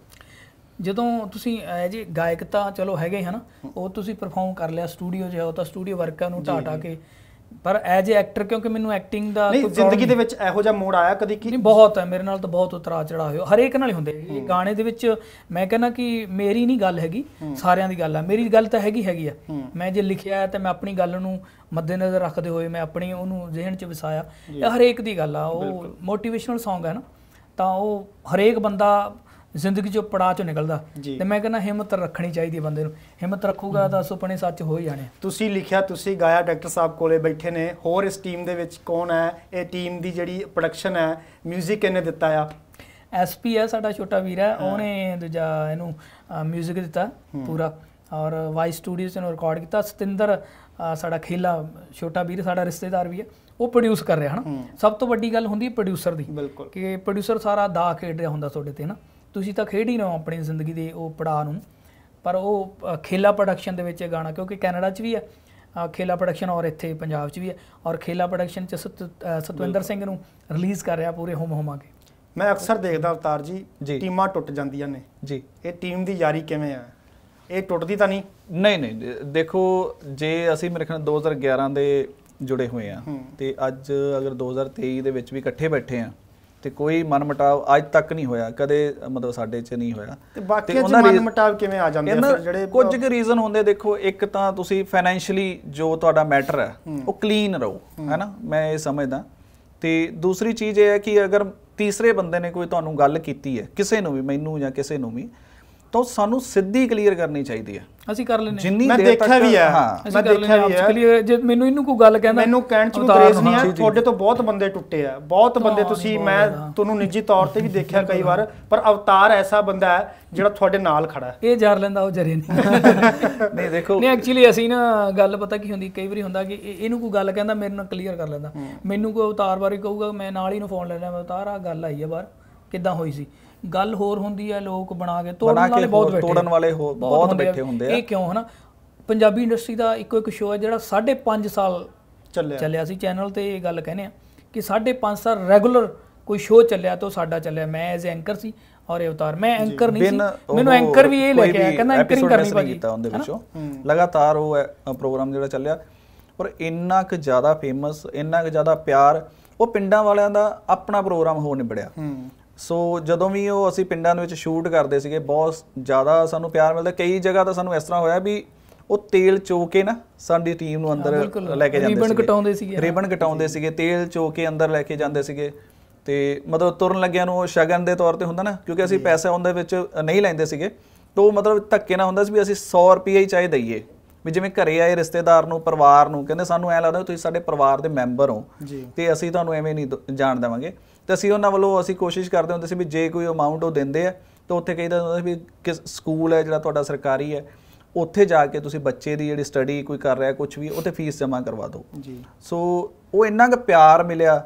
ਜਦੋਂ ਤੁਸੀਂ ਜੇ ਗਾਇਕ ਤਾਂ ਚਲੋ ਹੈਗੇ ਹਨ ਉਹ ਤੁਸੀਂ ਪਰਫਾਰਮ ਕਰ ਲਿਆ ਸਟੂਡੀਓ ਜਿਹਾ ਹੋ ਤਾਂ ਸਟੂਡੀਓ ਵਰਕਰ ਨੂੰ ਟਾਟਾ ਕੇ ਪਰ ਐਜ ਐਕਟਰ ਕਿਉਂਕਿ ਮੈਨੂੰ ਐਕਟਿੰਗ ਦਾ ਨਹੀਂ ਜ਼ਿੰਦਗੀ ਦੇ ਵਿੱਚ ਇਹੋ ਜਿਹਾ ਮੋੜ ਆਇਆ ਕਦੀ ਕਿ ਨਹੀਂ ਬਹੁਤ ਹੈ ਮੇਰੇ ਨਾਲ ਤਾਂ ਬਹੁਤ ਉਤਰਾ ਚੜਾ ਹੋਇਆ ਹਰੇਕ ਨਾਲ ਹੀ ਹੁੰਦੇ ਇਹ ਗਾਣੇ ਦੇ ਵਿੱਚ ਮੈਂ ਕਹਿੰਦਾ ਕਿ ਮੇਰੀ ਨਹੀਂ ਗੱਲ ਹੈਗੀ ਸਾਰਿਆਂ ਦੀ ਗੱਲ ਆ ਮੇਰੀ ਗੱਲ ਤਾਂ ਹੈਗੀ ਹੈਗੀ ਆ ਮੈਂ ਜੇ ਲਿਖਿਆ ਹੈ ਤਾਂ ਮੈਂ ਆਪਣੀ ਗੱਲ ਨੂੰ ਮੱਦੇਨਜ਼ਰ ਰੱਖਦੇ ਹੋਏ ਮੈਂ ਆਪਣੀ ਉਹਨੂੰ ਜ਼ਿਹਨ 'ਚ ਵਸਾਇਆ ਇਹ ਹਰੇਕ ਦੀ ਗੱਲ ਆ ਉਹ ਮੋਟੀਵੇਸ਼ਨਲ Song ਹੈ ਨਾ ਤਾਂ ਉਹ ਹਰੇਕ ਬੰਦਾ ਜ਼ਿੰਦਗੀ ਚੋਂ ਪੜਾਅ ਚੋਂ ਨਿਕਲਦਾ ਤੇ ਮੈਂ
ਕਹਿੰਦਾ ਹਿੰਮਤ ਰੱਖਣੀ
ਚਾਹੀਦੀ ਬੰਦੇ ਨੂੰ ਹਿੰਮਤ ਰੱਖੂਗਾ ਤਾਂ ਸੁਪਨੇ ਸੱਚ ਹੋ ਹੀ ਜਾਣੇ
ਤੁਸੀਂ ਲਿਖਿਆ ਤੁਸੀਂ ਗਾਇਆ ਡਾਕਟਰ ਸਾਹਿਬ ਕੋਲੇ ਬੈਠੇ ਨੇ ਹੋਰ ਇਸ ਟੀਮ ਦੇ ਵਿੱਚ ਕੌਣ ਹੈ ਇਹ ਟੀਮ ਦੀ ਜਿਹੜੀ ਪ੍ਰੋਡਕਸ਼ਨ ਹੈ 뮤직 ਇਹਨੇ ਦਿੱਤਾ ਆ
ਐਸਪੀ ਹੈ ਸਾਡਾ ਛੋਟਾ ਵੀਰ ਹੈ ਉਹਨੇ ਦੂਜਾ ਇਹਨੂੰ 뮤직 ਦਿੱਤਾ ਪੂਰਾ ਔਰ ਵਾਈ ਸਟੂਡੀਓਜ਼ ਨੇ ਰਿਕਾਰਡ ਕੀਤਾ ਸਤਿੰਦਰ ਸਾਡਾ ਖੇਲਾ ਛੋਟਾ ਵੀਰ ਸਾਡਾ ਰਿਸ਼ਤੇਦਾਰ ਵੀ ਹੈ ਉਹ ਪ੍ਰੋਡਿਊਸ ਕਰ ਰਿਹਾ ਹਨ ਸਭ ਤੋਂ ਵੱਡੀ ਗੱਲ ਹੁੰਦੀ ਹੈ ਪ੍ਰੋਡਿਊਸਰ ਦੀ ਕਿ ਪ੍ਰੋਡਿਊਸਰ ਸਾਰਾ ਦਾ ਖੇਡ ਰਿਹਾ ਹੁੰਦਾ ਤੁਹਾਡੇ ਤੇ ਹਨ ਤੁਸੀਂ ਤਾਂ ਖੇਡ ਹੀ ਨਾ ਆਪਣੀ ਜ਼ਿੰਦਗੀ ਦੇ ਉਹ ਪੜਾ ਨੂੰ ਪਰ ਉਹ ਖੇਲਾ ਪ੍ਰੋਡਕਸ਼ਨ ਦੇ ਵਿੱਚ ਇਹ ਗਾਣਾ ਕਿਉਂਕਿ ਕੈਨੇਡਾ 'ਚ ਵੀ ਹੈ ਖੇਲਾ ਪ੍ਰੋਡਕਸ਼ਨ ਔਰ ਇੱਥੇ ਪੰਜਾਬ 'ਚ ਵੀ ਹੈ ਔਰ ਖੇਲਾ ਪ੍ਰੋਡਕਸ਼ਨ 'ਚ ਸਤਵਿੰਦਰ ਸਿੰਘ ਨੂੰ ਰਿਲੀਜ਼ ਕਰ ਰਿਹਾ ਪੂਰੇ ਹੋਮ ਆ ਕੇ
ਮੈਂ ਅਕਸਰ ਦੇਖਦਾ ਅਵਤਾਰ ਜੀ ਟੀਮਾਂ ਟੁੱਟ ਜਾਂਦੀਆਂ ਨੇ ਜੀ ਇਹ ਟੀਮ ਦੀ ਯਾਰੀ ਕਿਵੇਂ ਆ ਇਹ ਟੁੱਟਦੀ ਤਾਂ ਨਹੀਂ ਨਹੀਂ ਨਹੀਂ
ਦੇਖੋ ਜੇ ਅਸੀਂ ਮੇਰੇ ਖਿਆਲ 2011 ਦੇ ਜੁੜੇ ਹੋਏ ਆ ਤੇ ਅੱਜ ਅਗਰ 2023 ਦੇ ਵਿੱਚ ਵੀ ਇਕੱਠੇ ਬੈਠੇ ਆ ਤੇ ਕੋਈ ਮਨਮਟਾਵ ਅੱਜ ਤੱਕ ਨਹੀਂ ਹੋਇਆ ਕਦੇ ਮਤਲਬ ਸਾਡੇ 'ਚ ਨਹੀਂ ਹੋਇਆ
ਤੇ ਬਾਕੀ ਚ ਮਨਮਟਾਵ ਕਿਵੇਂ ਆ ਜਾਂਦੇ ਆ ਜਿਹੜੇ ਕੁਝ ਕੁ
ਰੀਜ਼ਨ ਹੁੰਦੇ ਦੇਖੋ ਇੱਕ ਤਾਂ ਤੁਸੀਂ ਫਾਈਨੈਂਸ਼ੀਅਲੀ ਜੋ ਤੁਹਾਡਾ ਮੈਟਰ ਹੈ ਉਹ ਕਲੀਨ ਰਹੋ ਹੈਨਾ ਮੈਂ ਇਹ ਸਮਝਦਾ ਤੇ ਦੂਸਰੀ ਚੀਜ਼ ਇਹ ਹੈ ਕਿ ਅਗਰ ਤੀਸਰੇ ਬੰਦੇ ਨੇ ਕੋਈ ਤੁਹਾਨੂੰ ਗੱਲ ਕੀਤੀ ਹੈ ਕਿਸੇ ਨੂੰ ਵੀ ਮੈਨੂੰ ਜਾਂ ਕਿਸੇ ਨੂੰ ਵੀ ਤਾਂ ਸਾਨੂੰ ਸਿੱਧੀ ਕਲੀਅਰ ਕਰਨੀ ਚਾਹੀਦੀ ਹੈ
ਅਸੀਂ ਕਰ ਲੈਨੇ ਜਿੰਨੀ ਮੈਂ ਦੇਖਿਆ
ਵੀ ਆ ਮੈਂ ਦੇਖਿਆ ਵੀ ਆ ਕਲੀਅਰ
ਜੇ ਮੈਨੂੰ ਇਹਨੂੰ ਕੋਈ ਗੱਲ ਕਹਿੰਦਾ ਮੈਨੂੰ ਕਹਿਣ ਚ ਗ੍ਰੇਸ ਨਹੀਂ ਆ ਤੁਹਾਡੇ ਤੋਂ ਬਹੁਤ ਬੰਦੇ ਟੁੱਟੇ ਆ ਬਹੁਤ ਬੰਦੇ ਤੁਸੀਂ ਮੈਂ ਤੁਹਾਨੂੰ ਨਿੱਜੀ ਤੌਰ ਤੇ ਵੀ ਦੇਖਿਆ ਕਈ ਵਾਰ ਪਰ ਅਵਤਾਰ ਐਸਾ ਬੰਦਾ ਹੈ ਜਿਹੜਾ ਤੁਹਾਡੇ ਨਾਲ ਖੜਾ ਹੈ ਇਹ ਜਾਰ ਲੈਂਦਾ ਉਹ ਜਰੇ ਨਹੀਂ *laughs* ਨਹੀਂ ਦੇਖੋ ਨਹੀਂ
ਐਕਚੁਅਲੀ ਅਸੀਂ ਨਾ ਗੱਲ ਪਤਾ ਕੀ ਹੁੰਦੀ ਕਈ ਵਾਰੀ ਹੁੰਦਾ ਕਿ ਇਹਨੂੰ ਕੋਈ ਗੱਲ ਕਹਿੰਦਾ ਮੇਰੇ ਨਾਲ ਕਲੀਅਰ ਕਰ ਲੈਂਦਾ ਮੈਨੂੰ ਕੋਈ ਅਵਤਾਰ ਬਾਰੇ ਕਹੂਗਾ ਮੈਂ ਨਾਲ ਹੀ ਨੂੰ ਫੋਨ ਲੈ ਲਿਆ ਅਵਤਾਰ ਆ ਗੱਲ ਆਈ ਹੈ ਬਾਰ ਕਿੱਦਾਂ ਹੋਈ ਸੀ ਗੱਲ ਹੋਰ ਹੁੰਦੀ ਹੈ ਲੋਕ ਬਣਾ ਕੇ ਤੋੜਨ ਵਾਲੇ ਬਹੁਤ ਬੈਠੇ ਤੋੜਨ ਵਾਲੇ ਬਹੁਤ ਬੈਠੇ ਹੁੰਦੇ ਆ ਇਹ ਕਿਉਂ ਹਨਾ ਪੰਜਾਬੀ ਇੰਡਸਟਰੀ ਦਾ ਇੱਕੋ ਇੱਕ ਸ਼ੋਅ ਹੈ ਜਿਹੜਾ 5.5 ਸਾਲ ਚੱਲਿਆ ਚੱਲਿਆ ਸੀ ਚੈਨਲ ਤੇ ਇਹ ਗੱਲ ਕਹਿੰਦੇ ਆ ਕਿ 5.5 ਸਾਲ ਰੈਗੂਲਰ ਕੋਈ ਸ਼ੋਅ ਚੱਲਿਆ ਤਾਂ ਸਾਡਾ ਚੱਲਿਆ ਮੈਂ ਐਜ਼ ਐਂਕਰ ਸੀ ਔਰ ਇਹ
ਉਤਾਰ ਮੈਂ ਐਂਕਰ ਨਹੀਂ ਸੀ ਮੈਨੂੰ ਐਂਕਰ ਵੀ ਇਹ ਲੈ ਕੇ ਆਇਆ ਕਹਿੰਦਾ ਐਂਕਰਿੰਗ ਕਰਨੀ ਪਈ ਕੀਤਾ ਉਹਦੇ ਵਿੱਚੋਂ ਲਗਾਤਾਰ ਉਹ ਪ੍ਰੋਗਰਾਮ ਜਿਹੜਾ ਚੱਲਿਆ ਔਰ ਇੰਨਾ ਕੁ ਜ਼ਿਆਦਾ ਫੇਮਸ ਇੰਨਾ ਕੁ ਜ਼ਿਆਦਾ ਪਿਆਰ ਉਹ ਪਿੰਡਾਂ ਵਾਲਿਆਂ ਦਾ ਆਪਣਾ ਪ੍ਰੋਗਰਾਮ ਹੋ ਨਿਬੜਿਆ ਸੋ ਜਦੋਂ ਵੀ ਉਹ ਅਸੀਂ ਪਿੰਡਾਂ ਦੇ ਵਿੱਚ ਸ਼ੂਟ ਕਰਦੇ ਸੀਗੇ ਬਹੁਤ ਜ਼ਿਆਦਾ ਸਾਨੂੰ ਪਿਆਰ ਮਿਲਦਾ ਕਈ ਜਗ੍ਹਾ ਤਾਂ ਸਾਨੂੰ ਇਸ ਤਰ੍ਹਾਂ ਹੋਇਆ ਵੀ ਉਹ ਤੇਲ ਚੋ ਕੇ ਨਾ ਸਾਡੀ ਟੀਮ ਨੂੰ ਅੰਦਰ ਲੈ ਕੇ ਜਾਂਦੇ ਸੀਗੇ ਰਿਬਨ
ਕਟਾਉਂਦੇ ਸੀਗੇ
ਰਿਬਨ ਕਟਾਉਂਦੇ ਸੀਗੇ ਤੇਲ ਚੋ ਕੇ ਅੰਦਰ ਲੈ ਕੇ ਜਾਂਦੇ ਸੀਗੇ ਤੇ ਮਤਲਬ ਤੁਰਨ ਲੱਗਿਆਂ ਨੂੰ ਸ਼ਗਨ ਦੇ ਤੌਰ ਤੇ ਹੁੰਦਾ ਨਾ ਕਿਉਂਕਿ ਅਸੀਂ ਪੈਸੇ ਉਹਦੇ ਵਿੱਚ ਨਹੀਂ ਲੈਂਦੇ ਸੀਗੇ ਤੋਂ ਮਤਲਬ ਧੱਕੇ ਨਾ ਹੁੰਦਾ ਸੀ ਵੀ ਅਸੀਂ 100 ਰੁਪਏ ਹੀ ਚਾਹੇ ਦਈਏ ਵੀ ਜਿਵੇਂ ਘਰੇ ਆਏ ਰਿਸ਼ਤੇਦਾਰ ਨੂੰ ਪਰਿਵਾਰ ਨੂੰ ਕਹਿੰਦੇ ਸਾਨੂੰ ਐ ਲੱਗਦਾ ਤੁਸੀਂ ਸਾਡੇ ਪਰਿਵਾਰ ਦੇ ਮੈਂਬਰ ਹੋ ਤੇ ਅਸੀਂ ਤੁਹਾਨੂੰ ਐਵੇਂ ਨਹੀਂ ਜਾਣ ਦੇਵਾਂਗੇ ਤੇ ਅਸੀਂ ਉਹਨਾਂ ਵੱਲੋਂ ਅਸੀਂ ਕੋਸ਼ਿਸ਼ ਕਰਦੇ ਹੁੰਦੇ ਸੀ ਵੀ ਜੇ ਕੋਈ ਅਮਾਉਂਟ ਉਹ ਦਿੰਦੇ ਆ ਤਾਂ ਉੱਥੇ ਕਹਿੰਦਾ ਹੁੰਦਾ ਵੀ ਕਿਸ ਸਕੂਲ ਹੈ ਜਿਹੜਾ ਤੁਹਾਡਾ ਸਰਕਾਰੀ ਹੈ ਉੱਥੇ ਜਾ ਕੇ ਤੁਸੀਂ ਬੱਚੇ ਦੀ ਜਿਹੜੀ ਸਟੱਡੀ ਕੋਈ ਕਰ ਰਿਹਾ ਕੁਝ ਵੀ ਉੱਥੇ ਫੀਸ ਜਮ੍ਹਾਂ ਕਰਵਾ ਦਿਓ ਜੀ ਸੋ ਉਹ ਇੰਨਾ ਕੁ ਪਿਆਰ ਮਿਲਿਆ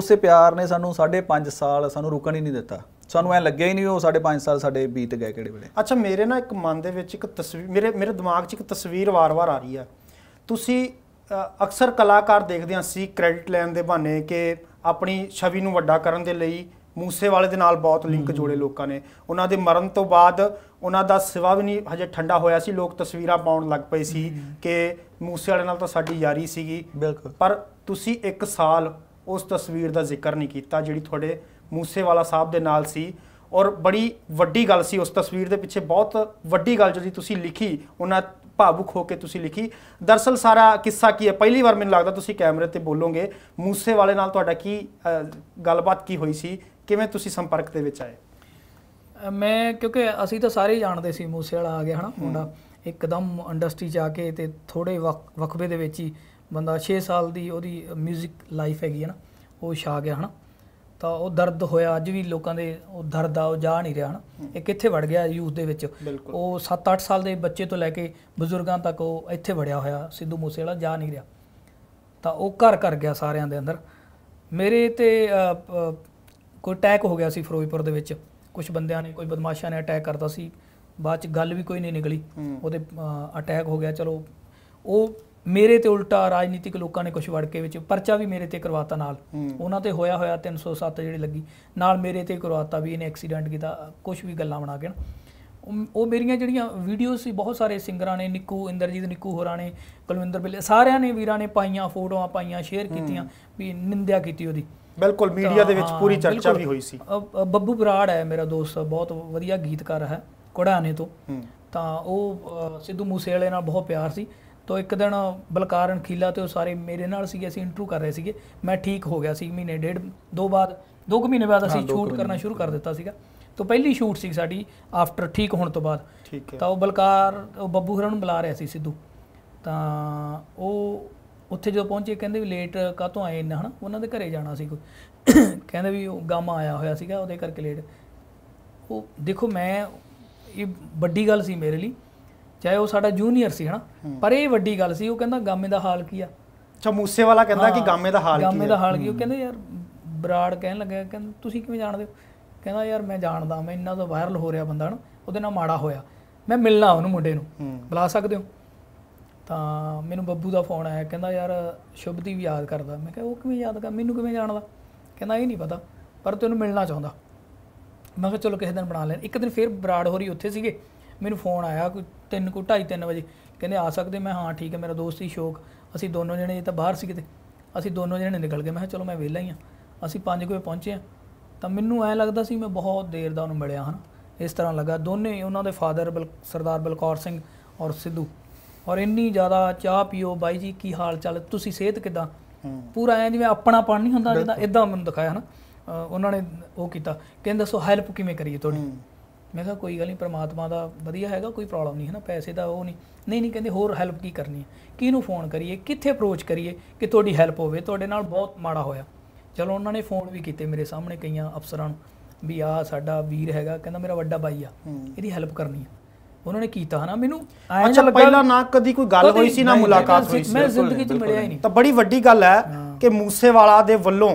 ਉਸੇ ਪਿਆਰ ਨੇ ਸਾਨੂੰ 5.5 ਸਾਲ ਸਾਨੂੰ ਰੁਕਣ ਹੀ ਨਹੀਂ ਦਿੱਤਾ ਸਾਨੂੰ ਐ ਲੱਗਿਆ ਹੀ ਨਹੀਂ ਉਹ ਸਾਡੇ 5 ਸਾਲ ਸਾਡੇ ਬੀਤ ਗਏ ਕਿਹੜੇ ਵੇਲੇ
ਅੱਛਾ ਮੇਰੇ ਨਾ ਇੱਕ ਮਨ ਦੇ ਵਿੱਚ ਇੱਕ ਤਸਵੀਰ ਮੇਰੇ ਮੇਰੇ ਦਿਮਾਗ 'ਚ ਇੱਕ ਤਸਵੀਰ ਵਾਰ-ਵਾਰ ਆ ਰਹੀ ਆ ਤੁਸੀਂ ਅਕਸਰ ਕਲਾਕਾਰ ਦੇਖਦੇ ਹਾਂ ਸੀ ਕ੍ਰੈਡਿਟ ਲੈਣ ਦੇ ਬਹਾਨੇ ਕਿ ਆਪਣੀ ਛਵੀ ਨੂੰ ਵੱਡਾ ਕਰਨ ਦੇ ਲਈ ਮੂਸੇ ਵਾਲੇ ਦੇ ਨਾਲ ਬਹੁਤ ਲਿੰਕ ਜੋੜੇ ਲੋਕਾਂ ਨੇ ਉਹਨਾਂ ਦੇ ਮਰਨ ਤੋਂ ਬਾਅਦ ਉਹਨਾਂ ਦਾ ਸਿਵਾ ਵੀ ਨਹੀਂ ਹਜੇ ਠੰਡਾ ਹੋਇਆ ਸੀ ਲੋਕ ਤਸਵੀਰਾਂ ਪਾਉਣ ਲੱਗ ਪਏ ਸੀ ਕਿ ਮੂਸੇ ਵਾਲੇ ਨਾਲ ਤਾਂ ਸਾਡੀ ਯਾਰੀ ਸੀਗੀ ਬਿਲਕੁਲ ਪਰ ਤੁਸੀਂ ਇੱਕ ਸਾਲ ਉਸ ਤਸਵੀਰ ਦਾ ਜ਼ਿਕਰ ਨਹੀਂ ਕੀਤਾ ਜਿਹੜੀ ਤੁਹਾਡੇ ਮੂਸੇਵਾਲਾ ਸਾਹਿਬ ਦੇ ਨਾਲ ਸੀ ਔਰ ਬੜੀ ਵੱਡੀ ਗੱਲ ਸੀ ਉਸ ਤਸਵੀਰ ਦੇ ਪਿੱਛੇ ਬਹੁਤ ਵੱਡੀ ਗੱਲ ਜਿਹੜੀ ਤੁਸੀਂ ਲਿਖੀ ਉਹਨਾਂ ਭਾਵੁਕ ਹੋ ਕੇ ਤੁਸੀਂ ਲਿਖੀ ਦਰਸਲ ਸਾਰਾ ਕਿੱਸਾ ਕੀ ਹੈ ਪਹਿਲੀ ਵਾਰ ਮੈਨੂੰ ਲੱਗਦਾ ਤੁਸੀਂ ਕੈਮਰੇ ਤੇ ਬੋਲੋਗੇ ਮੂਸੇ ਵਾਲੇ ਨਾਲ ਤੁਹਾਡਾ ਕੀ ਗੱਲਬਾਤ ਕੀ ਹੋਈ ਸੀ ਕਿਵੇਂ ਤੁਸੀਂ ਸੰਪਰਕ ਦੇ ਵਿੱਚ ਆਏ
ਮੈਂ ਕਿਉਂਕਿ ਅਸੀਂ ਤਾਂ ਸਾਰੇ ਜਾਣਦੇ ਸੀ ਮੂਸੇ ਵਾਲਾ ਆ ਗਿਆ ਹਨਾ ਮੁੰਡਾ ਇੱਕਦਮ ਇੰਡਸਟਰੀ ਚ ਆ ਕੇ ਤੇ ਥੋੜੇ ਵਕਫੇ ਦੇ ਵਿੱਚ ਹੀ ਬੰਦਾ 6 ਸਾਲ ਦੀ ਉਹਦੀ 뮤직 ਲਾਈਫ ਹੈਗੀ ਹਨਾ ਉਹ ਛਾ ਗਿਆ ਹਨਾ ਤਾਂ ਉਹ ਦਰਦ ਹੋਇਆ ਅੱਜ ਵੀ ਲੋਕਾਂ ਦੇ ਉਹ ਦਰਦ ਆ ਉਹ ਜਾ ਨਹੀਂ ਰਿਹਾ ਨਾ ਇਹ ਕਿੱਥੇ ਵੜ ਗਿਆ ਯੂਥ ਦੇ ਵਿੱਚ ਉਹ 7-8 ਸਾਲ ਦੇ ਬੱਚੇ ਤੋਂ ਲੈ ਕੇ ਬਜ਼ੁਰਗਾਂ ਤੱਕ ਉਹ ਇੱਥੇ ਵੜਿਆ ਹੋਇਆ ਸਿੱਧੂ ਮੂਸੇ ਵਾਲਾ ਜਾ ਨਹੀਂ ਰਿਹਾ ਤਾਂ ਉਹ ਘਰ ਕਰ ਗਿਆ ਸਾਰਿਆਂ ਦੇ ਅੰਦਰ ਮੇਰੇ ਤੇ ਕੋਈ ਅਟੈਕ ਹੋ ਗਿਆ ਸੀ ਫਿਰੋਜ਼ਪੁਰ ਦੇ ਵਿੱਚ ਕੁਝ ਬੰਦਿਆਂ ਨੇ ਕੋਈ ਬਦਮਾਸ਼ਾਂ ਨੇ ਅਟੈਕ ਕਰਤਾ ਸੀ ਬਾਅਦ ਚ ਗੱਲ ਵੀ ਕੋਈ ਨਹੀਂ ਨਿਕਲੀ ਉਹਦੇ ਅਟੈਕ ਹੋ ਗਿਆ ਚਲੋ ਉਹ ਮੇਰੇ ਤੇ ਉਲਟਾ ਰਾਜਨੀਤਿਕ ਲੋਕਾਂ ਨੇ ਕੁਝ ਵੜ ਕੇ ਵਿੱਚ ਪਰਚਾ ਵੀ ਮੇਰੇ ਤੇ ਕਰਵਾਤਾ ਨਾਲ ਉਹਨਾਂ ਤੇ ਹੋਇਆ ਹੋਇਆ 307 ਜਿਹੜੀ ਲੱਗੀ ਨਾਲ ਮੇਰੇ ਤੇ ਕਰਵਾਤਾ ਵੀ ਇਹਨੇ ਐਕਸੀਡੈਂਟ ਕੀਤਾ ਕੁਝ ਵੀ ਗੱਲਾਂ ਬਣਾ ਕੇ ਉਹ ਮੇਰੀਆਂ ਜਿਹੜੀਆਂ ਵੀਡੀਓ ਸੀ ਬਹੁਤ ਸਾਰੇ ਸਿੰਗਰਾਂ ਨੇ ਨਿੱਕੂ ਇੰਦਰਜੀਤ ਨਿੱਕੂ ਹੋਰਾਂ ਨੇ ਕੁਲਵਿੰਦਰ ਬਿੱਲੇ ਸਾਰਿਆਂ ਨੇ ਵੀਰਾਂ ਨੇ ਪਾਈਆਂ ਫੋਟੋਆਂ ਪਾਈਆਂ ਸ਼ੇਅਰ ਕੀਤੀਆਂ ਵੀ ਨਿੰਦਿਆ ਕੀਤੀ ਉਹਦੀ ਬਿਲਕੁਲ ਮੀਡੀਆ ਦੇ ਵਿੱਚ ਪੂਰੀ ਚਰਚਾ ਵੀ ਹੋਈ ਸੀ ਬੱਬੂ ਬਰਾੜ ਹੈ ਮੇਰਾ ਦੋਸਤ ਬਹੁਤ ਵਧੀਆ ਗੀਤਕਾਰ ਹੈ ਕੋੜਾਣੇ ਤੋਂ ਤਾਂ ਉਹ ਸਿੱਧੂ ਮੂਸੇ ਵਾਲੇ ਨਾਲ ਬਹੁਤ ਪਿਆਰ ਸੀ ਤੋ ਇੱਕ ਦਿਨ ਬਲਕਾਰ ਖੀਲਾ ਤੇ ਉਹ ਸਾਰੇ ਮੇਰੇ ਨਾਲ ਸੀਗੇ ਅਸੀਂ ਇੰਟਰੂ ਕਰ ਰਹੇ ਸੀਗੇ ਮੈਂ ਠੀਕ ਹੋ ਗਿਆ ਸੀ ਮਹੀਨੇ ਡੇਢ ਦੋ ਬਾਅਦ ਦੋ ਕੁ ਮਹੀਨੇ ਬਾਅਦ ਅਸੀਂ ਸ਼ੂਟ ਕਰਨਾ ਸ਼ੁਰੂ ਕਰ ਦਿੱਤਾ ਸੀਗਾ ਤੋ ਪਹਿਲੀ ਸ਼ੂਟ ਸੀ ਸਾਡੀ ਆਫਟਰ ਠੀਕ ਹੋਣ ਤੋਂ ਬਾਅਦ ਤਾਂ ਉਹ ਬਲਕਾਰ ਉਹ ਬੱਬੂ ਹਰਨ ਨੂੰ ਬੁਲਾ ਰਿਹਾ ਸੀ ਸਿੱਧੂ ਤਾਂ ਉਹ ਉੱਥੇ ਜਦੋਂ ਪਹੁੰਚੇ ਕਹਿੰਦੇ ਵੀ ਲੇਟ ਕਾਹਤੋਂ ਆਏ ਇੰਨਾ ਹਨਾ ਉਹਨਾਂ ਦੇ ਘਰੇ ਜਾਣਾ ਸੀ ਕੋਈ ਕਹਿੰਦੇ ਵੀ ਉਹ ਗਮ ਆਇਆ ਹੋਇਆ ਸੀਗਾ ਉਹਦੇ ਕਰਕੇ ਲੇਟ ਉਹ ਦੇਖੋ ਮੈਂ ਇਹ ਵੱਡੀ ਗੱਲ ਸੀ ਮੇਰੇ ਲਈ ਚਾਹੇ ਉਹ ਸਾਡਾ ਜੂਨੀਅਰ ਸੀ ਹਨਾ ਪਰ ਇਹ ਵੱਡੀ ਗੱਲ ਸੀ ਉਹ ਕਹਿੰਦਾ ਗਾਮੇ ਦਾ ਹਾਲ ਕੀ ਆ
ਅੱਛਾ ਮੂਸੇ ਵਾਲਾ ਕਹਿੰਦਾ ਕਿ ਗਾਮੇ ਦਾ ਹਾਲ ਕੀ ਆ ਗਾਮੇ ਦਾ ਹਾਲ ਕੀ ਉਹ
ਕਹਿੰਦਾ ਯਾਰ ਬਰਾੜ ਕਹਿਣ ਲੱਗਾ ਕਹਿੰਦਾ ਤੁਸੀਂ ਕਿਵੇਂ ਜਾਣਦੇ ਹੋ ਕਹਿੰਦਾ ਯਾਰ ਮੈਂ ਜਾਣਦਾ ਮੈਂ ਇੰਨਾ ਤਾਂ ਵਾਇਰਲ ਹੋ ਰਿਹਾ ਬੰਦਾ ਹਨਾ ਉਹਦੇ ਨਾਲ ਮਾੜਾ ਹੋਇਆ ਮੈਂ ਮਿਲਣਾ ਉਹਨੂੰ ਮੁੰਡੇ ਨੂੰ ਬੁਲਾ ਸਕਦੇ ਹੋ ਤਾਂ ਮੈਨੂੰ ਬੱਬੂ ਦਾ ਫੋਨ ਆਇਆ ਕਹਿੰਦਾ ਯਾਰ ਸ਼ੁਭਦੀਪ ਯਾਦ ਕਰਦਾ ਮੈਂ ਕਿਹਾ ਉਹ ਕਿਵੇਂ ਯਾਦ ਕਰ ਮੈਨੂੰ ਕਿਵੇਂ ਜਾਣਦਾ ਕਹਿੰਦਾ ਇਹ ਨਹੀਂ ਪਤਾ ਪਰ ਤੈਨੂੰ ਮਿਲਣਾ ਚਾਹੁੰਦਾ ਮੈਂ ਕਿਹਾ ਚਲੋ ਕਿਸੇ ਦਿਨ ਬਣਾ ਲੈਣ ਇੱਕ ਦਿਨ ਫੇਰ ਬਰਾੜ ਹੋਰੀ ਉੱਥੇ ਸੀਗੇ ਮੈਨੂੰ ਫੋਨ ਆਇਆ ਕੋਈ 3 ਕੋ 2:30 3 ਵਜੇ ਕਹਿੰਦੇ ਆ ਸਕਦੇ ਮੈਂ ਹਾਂ ਠੀਕ ਹੈ ਮੇਰਾ ਦੋਸਤ ਹੀ ਸ਼ੋਕ ਅਸੀਂ ਦੋਨੋਂ ਜਣੇ ਇਹ ਤਾਂ ਬਾਹਰ ਸੀ ਕਿਤੇ ਅਸੀਂ ਦੋਨੋਂ ਜਣੇ ਨਿਕਲ ਗਏ ਮੈਂ ਕਿਹਾ ਚਲੋ ਮੈਂ ਵੇਲਾ ਹੀ ਆ ਅਸੀਂ 5 ਵਜੇ ਪਹੁੰਚੇ ਆ ਤਾਂ ਮੈਨੂੰ ਐ ਲੱਗਦਾ ਸੀ ਮੈਂ ਬਹੁਤ ਦੇਰ ਦਾ ਉਹਨੂੰ ਮਿਲਿਆ ਹਨ ਇਸ ਤਰ੍ਹਾਂ ਲੱਗਾ ਦੋਨੇ ਉਹਨਾਂ ਦੇ ਫਾਦਰ ਬਲ ਸਰਦਾਰ ਬਲਕੌਰ ਸਿੰਘ ਔਰ ਸਿੱਧੂ ਔਰ ਇੰਨੀ ਜ਼ਿਆਦਾ ਚਾਹ ਪੀਓ ਬਾਈ ਜੀ ਕੀ ਹਾਲ ਚਾਲ ਤੁਸੀਂ ਸਿਹਤ ਕਿਦਾਂ ਪੂਰਾ ਐ ਜਿਵੇਂ ਆਪਣਾ ਪਣ ਨਹੀਂ ਹੁੰਦਾ ਜਿੱਦਾਂ ਇਦਾਂ ਮੈਨੂੰ ਦਿਖਾਇਆ ਹਨ ਉਹਨਾਂ ਨੇ ਉਹ ਕੀਤਾ ਕਹਿੰਦੇ ਸੋ ਹੈਲਪ ਕਿਵੇਂ ਕਰੀਏ ਤੁਹਾਡੀ ਮੈਂ ਕਿਹਾ ਕੋਈ ਗੱਲ ਨਹੀਂ ਪ੍ਰਮਾਤਮਾ ਦਾ ਵਧੀਆ ਹੈਗਾ ਕੋਈ ਪ੍ਰੋਬਲਮ ਨਹੀਂ ਹੈ ਨਾ ਪੈਸੇ ਦਾ ਉਹ ਨਹੀਂ ਨਹੀਂ ਨਹੀਂ ਕਹਿੰਦੇ ਹੋਰ ਹੈਲਪ ਕੀ ਕਰਨੀ ਹੈ ਕਿਹਨੂੰ ਫੋਨ ਕਰੀਏ ਕਿੱਥੇ ਅਪਰੋਚ ਕਰੀਏ ਕਿ ਤੁਹਾਡੀ ਹੈਲਪ ਹੋਵੇ ਤੁਹਾਡੇ ਨਾਲ ਬਹੁਤ ਮਾੜਾ ਹੋਇਆ ਚਲੋ ਉਹਨਾਂ ਨੇ ਫੋਨ ਵੀ ਕੀਤੇ ਮੇਰੇ ਸਾਹਮਣੇ ਕਈਆਂ ਅਫਸਰਾਂ ਨੂੰ ਵੀ ਆ ਸਾਡਾ ਵੀਰ ਹੈਗਾ ਕਹਿੰਦਾ ਮੇਰਾ ਵੱਡਾ ਬਾਈ ਆ ਇਹਦੀ ਹੈਲਪ ਕਰਨੀ ਹੈ ਉਹਨਾਂ ਨੇ ਕੀਤਾ ਹਨਾ ਮੈਨੂੰ ਅੱਛਾ ਪਹਿਲਾਂ ਨਾ ਕਦੀ ਕੋਈ ਗੱਲ ਹੋਈ ਸੀ ਨਾ ਮੁਲਾਕਾਤ ਹੋਈ ਸੀ ਮੈਂ ਜ਼ਿੰਦਗੀ 'ਚ ਮਿਲਿਆ ਹੀ
ਨਹੀਂ ਤਾਂ ਬੜੀ ਵੱਡੀ ਗੱਲ ਹੈ ਕਿ ਮੂਸੇ ਵਾਲਾ ਦੇ ਵੱਲੋਂ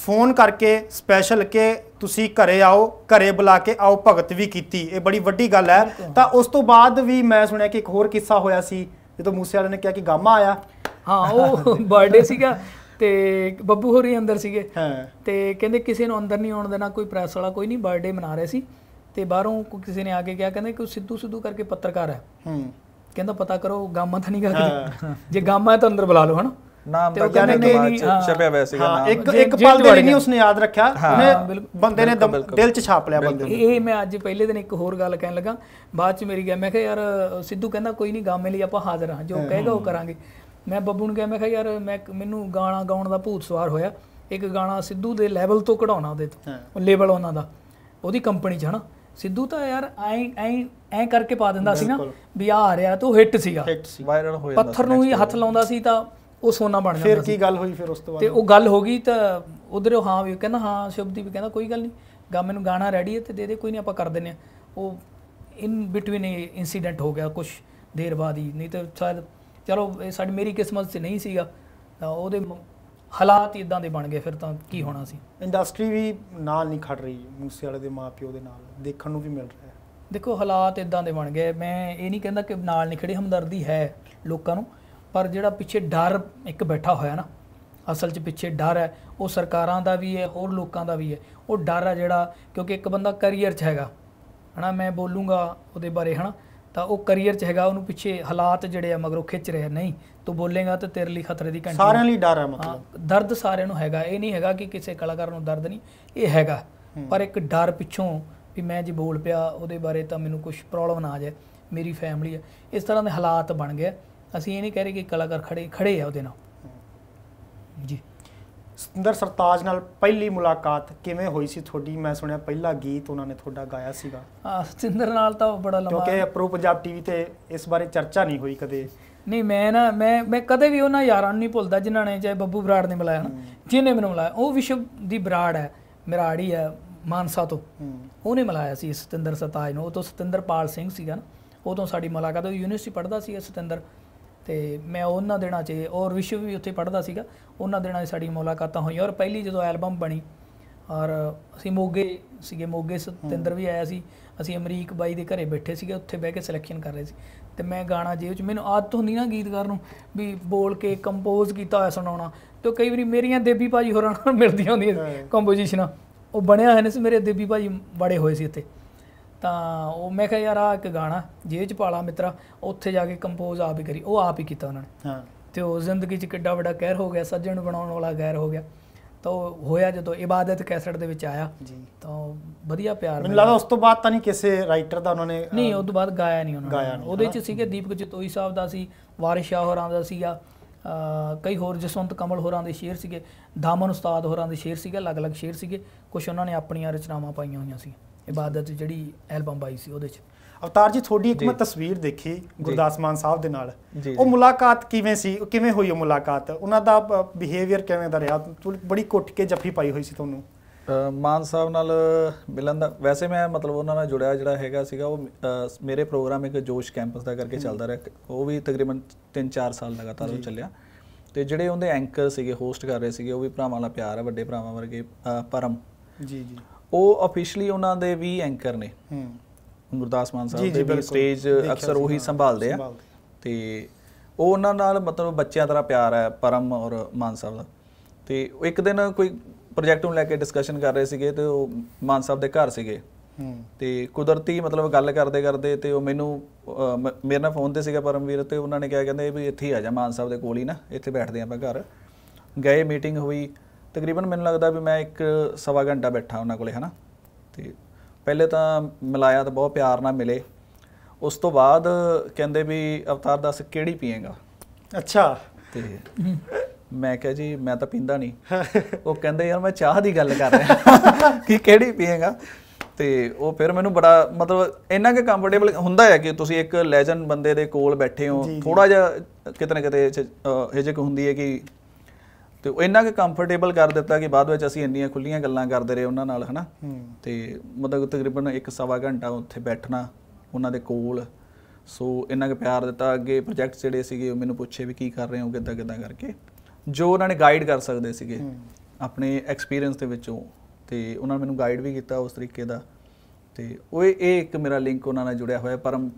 ਫੋਨ ਕਰਕੇ ਸਪੈਸ਼ਲ ਕੇ ਤੁਸੀਂ ਘਰੇ ਆਓ ਘਰੇ ਬੁਲਾ ਕੇ ਆਓ ਭਗਤ ਵੀ ਕੀਤੀ ਇਹ ਬੜੀ ਵੱਡੀ ਗੱਲ ਹੈ ਤਾਂ ਉਸ ਤੋਂ ਬਾਅਦ ਵੀ ਮੈਂ ਸੁਣਿਆ ਕਿ ਇੱਕ ਹੋਰ ਕਿੱਸਾ ਹੋਇਆ ਸੀ ਜਦੋਂ ਮੂਸੇ ਵਾਲੇ ਨੇ ਕਿਹਾ ਕਿ ਗਾਮਾ ਆਇਆ ਹਾਂ ਉਹ ਬਰਥਡੇ ਸੀਗਾ ਤੇ ਬੱਬੂ ਹੋਰੀ
ਅੰਦਰ ਸੀਗੇ ਹਾਂ ਤੇ ਕਹਿੰਦੇ ਕਿਸੇ ਨੂੰ ਅੰਦਰ ਨਹੀਂ ਆਉਣ ਦੇਣਾ ਕੋਈ ਪ੍ਰੈਸ ਵਾਲਾ ਕੋਈ ਨਹੀਂ ਬਰਥਡੇ ਮਨਾ ਰਿਹਾ ਸੀ ਤੇ ਬਾਹਰੋਂ ਕੋਈ ਕਿਸੇ ਨੇ ਆ ਕੇ ਕਿਹਾ ਕਹਿੰਦੇ ਕਿ ਸਿੱਧੂ ਸਿੱਧੂ ਕਰਕੇ ਪੱਤਰਕਾਰ ਹੈ ਹੂੰ ਕਹਿੰਦਾ ਪਤਾ ਕਰੋ ਗਾਮਾ ਤਾਂ
ਨਹੀਂ ਕਰਦੇ ਜੇ ਗਾਮਾ ਹੈ ਤਾਂ ਅੰਦਰ ਬੁਲਾ ਲਓ ਹਨਾ
ਨਾਮ ਤਾਂ ਜਾਣੇ ਨਹੀਂ ਛਪਿਆ ਹੋਇਆ ਸੀਗਾ ਨਾਮ ਇੱਕ ਇੱਕ ਪਲ ਦੇ ਲਈ ਨਹੀਂ ਉਸਨੇ
ਯਾਦ ਰੱਖਿਆ ਉਹਨੇ ਬੰਦੇ ਨੇ ਦਿਲ 'ਚ ਛਾਪ ਲਿਆ ਬੰਦੇ ਨੇ ਇਹ ਮੈਂ ਅੱਜ
ਪਹਿਲੇ ਦਿਨ ਇੱਕ ਹੋਰ ਗੱਲ ਕਹਿਣ ਲੱਗਾ ਬਾਅਦ 'ਚ ਮੇਰੀ ਗਿਆ ਮੈਂ ਕਿਹਾ ਯਾਰ ਸਿੱਧੂ ਕਹਿੰਦਾ ਕੋਈ ਨਹੀਂ ਗਾਮੇ ਲਈ ਆਪਾਂ ਹਾਜ਼ਰ ਹਾਂ ਜੋ ਕਹੇਗਾ ਉਹ ਕਰਾਂਗੇ ਮੈਂ ਬੱਬੂ ਨੂੰ ਕਿਹਾ ਮੈਂ ਕਿਹਾ ਯਾਰ ਮੈਂ ਮੈਨੂੰ ਗਾਣਾ ਗਾਉਣ ਦਾ ਭੂਤ ਸਵਾਰ ਹੋਇਆ ਇੱਕ ਗਾਣਾ ਸਿੱਧੂ ਦੇ ਲੈਵਲ ਤੋਂ ਕਢਾਉਣਾ ਉਹਦੇ ਤੋਂ ਲੈਵਲ ਉਹਨਾਂ ਦਾ ਉਹਦੀ ਕੰਪਨੀ 'ਚ ਹਨਾ ਸਿੱਧੂ ਤਾਂ ਯਾਰ ਐ ਐ ਐ ਕਰਕੇ ਪਾ ਦਿੰਦਾ ਸੀ ਨਾ ਵੀ ਆ ਰਿਹਾ ਤੂੰ ਹਿੱਟ ਸੀਗਾ ਹਿੱਟ ਵਾਇਰਲ ਹੋ ਜਾਂਦਾ ਪੱਥਰ ਨੂੰ ਹੀ ਹੱਥ ਲਾਉਂਦਾ ਸੀ ਤਾਂ ਉਹ ਸੋਨਾ ਬਣ ਜਾਂਦਾ ਫਿਰ ਕੀ ਗੱਲ ਹੋਈ ਫਿਰ ਉਸ ਤੋਂ ਬਾਅਦ ਤੇ ਉਹ ਗੱਲ ਹੋ ਗਈ ਤਾਂ ਉਧਰ ਹਾਂ ਵੀ ਕਹਿੰਦਾ ਹਾਂ ਸ਼ਬਦੀ ਵੀ ਕਹਿੰਦਾ ਕੋਈ ਗੱਲ ਨਹੀਂ ਗਾ ਮੈਨੂੰ ਗਾਣਾ ਰੈਡੀ ਹੈ ਤੇ ਦੇ ਦੇ ਕੋਈ ਨਹੀਂ ਆਪਾਂ ਕਰ ਦਿੰਨੇ ਆ ਉਹ ਇਨ ਬਿਟਵੀਨ ਇਨਸੀਡੈਂਟ ਹੋ ਗਿਆ ਕੁਝ ਦੇਰ ਬਾਅਦ ਹੀ ਨਹੀਂ ਤਾਂ ਸ਼ਾਇਦ ਚਲੋ ਇਹ ਸਾਡੀ ਮੇਰੀ ਕਿਸਮਤ 'ਚ ਨਹੀਂ ਸੀਗਾ ਤਾਂ ਉਹਦੇ ਹਾਲਾਤ ਇਦਾਂ ਦੇ ਬਣ ਗਏ ਫਿਰ ਤਾਂ ਕੀ ਹੋਣਾ ਸੀ
ਇੰਡਸਟਰੀ ਵੀ ਨਾਲ ਨਹੀਂ ਖੜ ਰਹੀ ਮੂਸੇ ਵਾਲੇ ਦੇ ਮਾਪਿਓ ਦੇ ਨਾਲ ਦੇਖਣ ਨੂੰ ਵੀ ਮਿਲ ਰਿਹਾ ਹੈ
ਦੇਖੋ ਹਾਲਾਤ ਇਦਾਂ ਦੇ ਬਣ ਗਏ ਮੈਂ ਇਹ ਨਹੀਂ ਕਹਿੰਦਾ ਕਿ ਨਾਲ ਨਹੀਂ ਖੜੇ ਹਮਦਰਦੀ ਹੈ ਲੋਕਾਂ ਨੂੰ ਪਰ ਜਿਹੜਾ ਪਿੱਛੇ ਡਰ ਇੱਕ ਬੈਠਾ ਹੋਇਆ ਨਾ ਅਸਲ 'ਚ ਪਿੱਛੇ ਡਰ ਹੈ ਉਹ ਸਰਕਾਰਾਂ ਦਾ ਵੀ ਹੈ ਹੋਰ ਲੋਕਾਂ ਦਾ ਵੀ ਹੈ ਉਹ ਡਰ ਹੈ ਜਿਹੜਾ ਕਿਉਂਕਿ ਇੱਕ ਬੰਦਾ ਕੈਰੀਅਰ 'ਚ ਹੈਗਾ ਹਨਾ ਮੈਂ ਬੋਲੂੰਗਾ ਉਹਦੇ ਬਾਰੇ ਹਨਾ ਤਾਂ ਉਹ ਕੈਰੀਅਰ 'ਚ ਹੈਗਾ ਉਹਨੂੰ ਪਿੱਛੇ ਹਾਲਾਤ ਜਿਹੜੇ ਆ ਮਗਰੋਂ ਖਿੱਚ ਰਹੇ ਨਹੀਂ ਤੂੰ ਬੋਲੇਗਾ ਤਾਂ ਤੇਰੇ ਲਈ ਖਤਰੇ ਦੀ ਘੰਟੀ ਸਾਰਿਆਂ ਲਈ ਡਰ ਹੈ ਮਤਲਬ ਦਰਦ ਸਾਰਿਆਂ ਨੂੰ ਹੈਗਾ ਇਹ ਨਹੀਂ ਹੈਗਾ ਕਿ ਕਿਸੇ ਕਲਾਕਾਰ ਨੂੰ ਦਰਦ ਨਹੀਂ ਇਹ ਹੈਗਾ ਪਰ ਇੱਕ ਡਰ ਪਿੱਛੋਂ ਵੀ ਮੈਂ ਜੇ ਬੋਲ ਪਿਆ ਉਹਦੇ ਬਾਰੇ ਤਾਂ ਮੈਨੂੰ ਕੁਝ ਪ੍ਰੋਬਲਮ ਨਾ ਆ ਜਾਏ ਮੇਰੀ ਫੈਮਿਲੀ ਹੈ ਇਸ ਤਰ੍ਹਾਂ ਦੇ ਹਾਲਾਤ ਬਣ ਗਏ ਅਸੀਂ ਇਹ ਨਹੀਂ ਕਹਿ ਰਹੇ ਕਿ ਕਲਾਕਾਰ ਖੜੇ ਖੜੇ ਆ ਉਹਦੇ ਨਾਲ
ਜੀ ਸਤਿੰਦਰ ਸਰਤਾਜ ਨਾਲ ਪਹਿਲੀ ਮੁਲਾਕਾਤ ਕਿਵੇਂ ਹੋਈ ਸੀ ਤੁਹਾਡੀ ਮੈਂ ਸੁਣਿਆ ਪਹਿਲਾ ਗੀਤ ਉਹਨਾਂ ਨੇ ਤੁਹਾਡਾ ਗਾਇਆ ਸੀਗਾ
ਹਾਂ ਸਤਿੰਦਰ ਨਾਲ ਤਾਂ ਬੜਾ ਲੰਮਾ ਕਿਉਂਕਿ
ਪ੍ਰੋ ਪੰਜਾਬ ਟੀਵੀ ਤੇ ਇਸ ਬਾਰੇ ਚਰਚਾ ਨਹੀਂ ਹੋਈ ਕਦੇ
ਨਹੀਂ ਮੈਂ ਨਾ ਮੈਂ ਮੈਂ ਕਦੇ ਵੀ ਉਹਨਾਂ ਯਾਰਾਂ ਨੂੰ ਨਹੀਂ ਭੁੱਲਦਾ ਜਿਨ੍ਹਾਂ ਨੇ ਚਾਹੇ ਬੱਬੂ ਬਰਾੜ ਨੇ ਮਿਲਾਇਆ ਨਾ ਜਿਨ੍ਹਾਂ ਮੈਨੂੰ ਮਿਲਾਇਆ ਉਹ ਵਿਸ਼ਵ ਦੀ ਬਰਾੜ ਹੈ ਮੇਰਾ ਆੜੀ ਹੈ ਮਾਨਸਾ ਤੋਂ ਉਹਨੇ ਮਿਲਾਇਆ ਸੀ ਸਤਿੰਦਰ ਸਰਤਾਜ ਨੂੰ ਉਹ ਤੋਂ ਸਤਿੰਦਰ ਪਾਲ ਸਿੰਘ ਸੀਗਾ ਨਾ ਉਦੋਂ ਸਾਡੀ ਮੁਲਾਕਾਤ ਉਹ ਯੂਨੀਵਰਸਿਟੀ ਪੜ੍ਹਦਾ ਸੀ ਸਤਿੰਦਰ ਤੇ ਮੈਂ ਉਹਨਾਂ ਦਿਨਾਂ 'ਚ ਔਰ ਵਿਸ਼ਵ ਵੀ ਉੱਥੇ ਪੜਦਾ ਸੀਗਾ ਉਹਨਾਂ ਦਿਨਾਂ 'ਚ ਸਾਡੀ ਮੁਲਾਕਾਤਾਂ ਹੋਈਆਂ ਔਰ ਪਹਿਲੀ ਜਦੋਂ ਐਲਬਮ ਬਣੀ ਔਰ ਅਸੀਂ ਮੋਗੇ ਸੀਗੇ ਮੋਗੇ ਸਤਿੰਦਰ ਵੀ ਆਇਆ ਸੀ ਅਸੀਂ ਅਮਰੀਕ ਬਾਈ ਦੇ ਘਰੇ ਬੈਠੇ ਸੀਗੇ ਉੱਥੇ ਬਹਿ ਕੇ ਸਿਲੈਕਸ਼ਨ ਕਰ ਰਹੇ ਸੀ ਤੇ ਮੈਂ ਗਾਣਾ ਜੇ 'ਚ ਮੈਨੂੰ ਆਦਤ ਹੁੰਦੀ ਨਾ ਗੀਤਕਾਰ ਨੂੰ ਵੀ ਬੋਲ ਕੇ ਕੰਪੋਜ਼ ਕੀਤਾ ਹੋਇਆ ਸੁਣਾਉਣਾ ਤੇ ਕਈ ਵਾਰੀ ਮੇਰੀਆਂ ਦੇਵੀ ਭਾਜੀ ਹੋਰਾਂ ਨਾਲ ਮਿਲਦੀਆਂ ਹੁੰਦੀਆਂ ਕੰਪੋਜੀਸ਼ਨਾਂ ਉਹ ਬਣਿਆ ਹੋਇਆ ਨੇ ਸੀ ਮੇਰੇ ਦੇਵੀ ਭਾਜੀ ਬੜੇ ਹੋਏ ਸੀ ਇੱਥੇ ਤਾਂ ਉਹ ਮੈਂ ਕਿਹਾ ਯਾਰ ਆ ਇੱਕ ਗਾਣਾ ਜੇਬ ਚ ਪਾਲਾ ਮਿੱਤਰਾ ਉੱਥੇ ਜਾ ਕੇ ਕੰਪੋਜ਼ ਆਪ ਹੀ ਕਰੀ ਉਹ ਆਪ ਹੀ ਕੀਤਾ ਉਹਨਾਂ ਨੇ ਹਾਂ ਤੇ ਉਹ ਜ਼ਿੰਦਗੀ ਚ ਕਿੱਡਾ ਵੱਡਾ ਕਹਿਰ ਹੋ ਗਿਆ ਸੱਜਣ ਬਣਾਉਣ ਵਾਲਾ ਗੈਰ ਹੋ ਗਿਆ ਤਾਂ ਹੋਇਆ ਜਦੋਂ ਇਬਾਦਤ ਕੈਸਟ ਦੇ ਵਿੱਚ ਆਇਆ ਜੀ ਤਾਂ ਵਧੀਆ ਪਿਆਰ ਮੈਨੂੰ ਲੱਗਦਾ ਉਸ
ਤੋਂ ਬਾਅਦ ਤਾਂ ਨਹੀਂ ਕਿਸੇ ਰਾਈਟਰ ਦਾ ਉਹਨਾਂ ਨੇ ਨਹੀਂ ਉਸ
ਤੋਂ ਬਾਅਦ ਗਾਇਆ ਨਹੀਂ ਉਹਨਾਂ ਨੇ ਉਹਦੇ ਚ ਸੀਗੇ ਦੀਪਕ ਜਤੋਈ ਸਾਹਿਬ ਦਾ ਸੀ ਵਾਰਿਸ਼ ਸ਼ਾਹ ਹੋਰਾਂ ਦਾ ਸੀਗਾ ਕਈ ਹੋਰ ਜਸਵੰਤ ਕਮਲ ਹੋਰਾਂ ਦੇ ਸ਼ੇਰ ਸੀਗੇ ਦਾਮਨ ਉਸਤਾਦ ਹੋਰਾਂ ਦੇ ਸ਼ੇਰ ਸੀਗੇ ਅਲੱਗ-ਅਲੱਗ ਸ਼ੇਰ ਸੀਗੇ ਕੁਝ ਉਹਨਾਂ ਨੇ ਆਪਣੀਆਂ ਰਚਨਾਵਾਂ ਪਾਈਆਂ ਹੋਈਆਂ ਸੀ ਇਬਾਦਤ ਜਿਹੜੀ
ਐਲਬਮ ਆਈ ਸੀ ਉਹਦੇ ਚ ਅਵਤਾਰ ਜੀ ਤੁਹਾਡੀ ਇੱਕ ਮੈਂ ਤਸਵੀਰ ਦੇਖੀ ਗੁਰਦਾਸ ਮਾਨ ਸਾਹਿਬ ਦੇ ਨਾਲ ਉਹ ਮੁਲਾਕਾਤ ਕਿਵੇਂ ਸੀ ਕਿਵੇਂ ਹੋਈ ਉਹ ਮੁਲਾਕਾਤ ਉਹਨਾਂ ਦਾ ਬਿਹੇਵੀਅਰ ਕਿਵੇਂ ਦਾ ਰਿਹਾ ਬੜੀ ਕੁੱਟ ਕੇ ਜੱਫੀ ਪਾਈ ਹੋਈ ਸੀ ਤੁਹਾਨੂੰ ਮਾਨ ਸਾਹਿਬ ਨਾਲ ਮਿਲਣ ਦਾ ਵੈਸੇ ਮੈਂ ਮਤਲਬ ਉਹਨਾਂ ਨਾਲ ਜੁੜਿਆ
ਜਿਹੜਾ ਹੈਗਾ ਸੀਗਾ ਉਹ ਮੇਰੇ ਪ੍ਰੋਗਰਾਮ ਇੱਕ ਜੋਸ਼ ਕੈਂਪਸ ਦਾ ਕਰਕੇ ਚੱਲਦਾ ਰਿਹਾ ਉਹ ਵੀ ਤਕਰੀਬਨ 3-4 ਸਾਲ ਲਗਾਤਾਰ ਉਹ ਚੱਲਿਆ ਤੇ ਜਿਹੜੇ ਉਹਦੇ ਐਂਕਰ ਸੀਗੇ ਹੋਸਟ ਕਰ ਰਹੇ ਸੀਗੇ ਉਹ ਵੀ ਭਰਾਵਾਂ ਨਾਲ ਪਿਆਰ ਹੈ ਵੱਡੇ ਭਰਾਵਾਂ ਵਰਗੇ ਪਰਮ ਜੀ ਜੀ ਉਹ ਆਫੀਸ਼ੀਅਲੀ ਉਹਨਾਂ ਦੇ ਵੀ ਐਂਕਰ ਨੇ ਹੂੰ ਗੁਰਦਾਸ ਮਾਨ ਸਾਹਿਬ ਦੇ ਵੀ ਸਟੇਜ ਅਕਸਰ ਉਹੀ ਸੰਭਾਲਦੇ ਆ ਤੇ ਉਹ ਉਹਨਾਂ ਨਾਲ ਮਤਲਬ ਬੱਚਿਆਂ ਤਰ੍ਹਾਂ ਪਿਆਰ ਹੈ ਪਰਮ ਔਰ ਮਾਨ ਸਾਹਿਬ ਦਾ ਤੇ ਇੱਕ ਦਿਨ ਕੋਈ ਪ੍ਰੋਜੈਕਟ ਨੂੰ ਲੈ ਕੇ ਡਿਸਕਸ਼ਨ ਕਰ ਰਹੇ ਸੀਗੇ ਤੇ ਉਹ ਮਾਨ ਸਾਹਿਬ ਦੇ ਘਰ ਸੀਗੇ ਤੇ ਕੁਦਰਤੀ ਮਤਲਬ ਗੱਲ ਕਰਦੇ ਕਰਦੇ ਤੇ ਉਹ ਮੈਨੂੰ ਮੇਰੇ ਨਾਲ ਫੋਨ ਤੇ ਸੀਗਾ ਪਰਮਵੀਰ ਤੇ ਉਹਨਾਂ ਨੇ ਕਿਹਾ ਕਹਿੰਦੇ ਵੀ ਇੱਥੇ ਆ ਜਾ ਮਾਨ ਸਾਹਿਬ ਦੇ ਕੋਲ ਹੀ ਨਾ ਇੱਥੇ ਬੈਠਦੇ ਆਪਾਂ ਘਰ ਗਏ ਮੀਟਿੰਗ ਹੋਈ ਤਕਰੀਬਨ ਮੈਨੂੰ ਲੱਗਦਾ ਵੀ ਮੈਂ ਇੱਕ ਸਵਾ ਘੰਟਾ ਬੈਠਾ ਉਹਨਾਂ ਕੋਲੇ ਹਨਾ ਤੇ ਪਹਿਲੇ ਤਾਂ ਮਿਲਾਇਆ ਤਾਂ ਬਹੁਤ ਪਿਆਰ ਨਾਲ ਮਿਲੇ ਉਸ ਤੋਂ ਬਾਅਦ ਕਹਿੰਦੇ ਵੀ ਅਵਤਾਰ ਦਾਸ ਕਿਹੜੀ ਪੀਏਗਾ ਅੱਛਾ ਤੇ ਮੈਂ ਕਿਹਾ ਜੀ ਮੈਂ ਤਾਂ ਪੀਂਦਾ ਨਹੀਂ *laughs* ਉਹ ਕਹਿੰਦੇ ਯਾਰ ਮੈਂ ਚਾਹ ਦੀ ਗੱਲ ਕਰ ਰਿਹਾ ਕਿ ਕਿਹੜੀ ਪੀਏਗਾ ਤੇ ਉਹ ਫਿਰ ਮੈਨੂੰ ਬੜਾ ਮਤਲਬ ਇੰਨਾ ਕਿ ਕੰਫਰਟੇਬਲ ਹੁੰਦਾ ਹੈ ਕਿ ਤੁਸੀਂ ਇੱਕ ਲੈਜੈਂਡ ਬੰਦੇ ਦੇ ਕੋਲ ਬੈਠੇ ਹੋ ਥੋੜਾ ਜਿਹਾ ਕਿਤੇ ਨਾ ਕਿਤੇ ਹਿਜਕ ਹੁੰਦੀ ਹੈ ਕਿ ਤੇ ਇਹਨਾਂ ਇੰਨਾ ਕਿ ਕੰਫਰਟੇਬਲ ਕਰ ਦਿੱਤਾ ਕਿ ਬਾਅਦ ਵਿੱਚ ਅਸੀਂ ਇੰਨੀਆਂ ਖੁੱਲੀਆਂ ਗੱਲਾਂ ਕਰਦੇ ਰਹੇ ਉਹਨਾਂ ਨਾਲ ਹਨਾ ਤੇ ਮਤਲਬ ਤਕਰੀਬਨ 1 ਸਵਾ ਘੰਟਾ ਉੱਥੇ ਬੈਠਣਾ ਉਹਨਾਂ ਦੇ ਕੋਲ ਸੋ ਇੰਨਾ ਕਿ ਪਿਆਰ ਦਿੱਤਾ ਅੱਗੇ ਪ੍ਰੋਜੈਕਟ ਜਿਹੜੇ ਸੀਗੇ ਉਹ ਮੈਨੂੰ ਪੁੱਛੇ ਵੀ ਕੀ ਕਰ ਰਹੇ ਹੋ ਕਿੱਦਾਂ ਕਿੱਦਾਂ ਕਰਕੇ ਜੋ ਉਹਨਾਂ ਨੇ ਗਾਈਡ ਕਰ ਸਕਦੇ ਸੀਗੇ ਆਪਣੇ ਐਕਸਪੀਰੀਅੰਸ ਦੇ ਵਿੱਚੋਂ ਤੇ ਉਹਨਾਂ ਨੇ ਮੈਨੂੰ ਗਾਈਡ ਵੀ ਕੀਤਾ ਉਸ ਤਰੀਕੇ ਦਾ ਤੇ ਉਹ ਇਹ ਇੱਕ ਮੇਰਾ ਲਿੰਕ ਉਹਨਾਂ ਨਾਲ ਜੁੜਿਆ ਹੋਇਆ ਪਰਮ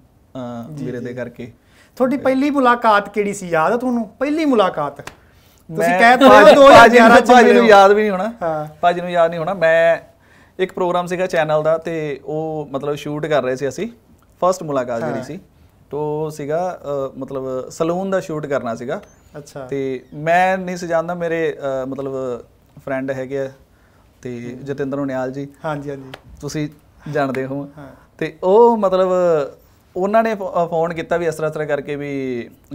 ਮੇਰੇ ਦੇ ਕਰਕੇ
ਤੁਹਾਡੀ ਪਹਿਲੀ ਮੁਲਾਕਾਤ ਕਿਹੜੀ ਸੀ ਯਾਦ ਆ ਤੁਹਾਨੂੰ ਪਹਿਲੀ ਮੁਲਾਕਾਤ ਤੁਸੀਂ ਕਹਿ ਤਾ 2011 ਚ ਭਾਜੀ ਨੂੰ ਯਾਦ ਵੀ ਨਹੀਂ ਹੋਣਾ
ਹਾਂ ਭਾਜੀ ਨੂੰ ਯਾਦ ਨਹੀਂ ਹੋਣਾ ਮੈਂ ਇੱਕ ਪ੍ਰੋਗਰਾਮ ਸੀਗਾ ਚੈਨਲ ਦਾ ਤੇ ਉਹ ਮਤਲਬ ਸ਼ੂਟ ਕਰ ਰਹੇ ਸੀ ਅਸੀਂ ਫਰਸਟ ਮੁਲਾਕਾਤ ਜਿਹੜੀ ਸੀ ਤੋ ਸੀਗਾ ਮਤਲਬ ਸਲੂਨ ਦਾ ਸ਼ੂਟ ਕਰਨਾ ਸੀਗਾ ਅੱਛਾ ਤੇ ਮੈਂ ਨਹੀਂ ਸਜਾਉਂਦਾ ਮੇਰੇ ਮਤਲਬ ਫਰੈਂਡ ਹੈਗੇ ਆ ਤੇ ਜਤਿੰਦਰ ਨਿਆਲ ਜੀ ਹਾਂਜੀ ਹਾਂਜੀ ਤੁਸੀਂ ਜਾਣਦੇ ਹੋ ਹਾਂ ਤੇ ਉਹ ਮਤਲਬ ਉਹਨਾਂ ਨੇ ਫੋਨ ਕੀਤਾ ਵੀ ਇਸ ਤਰ੍ਹਾਂ ਤਰ੍ਹਾਂ ਕਰਕੇ ਵੀ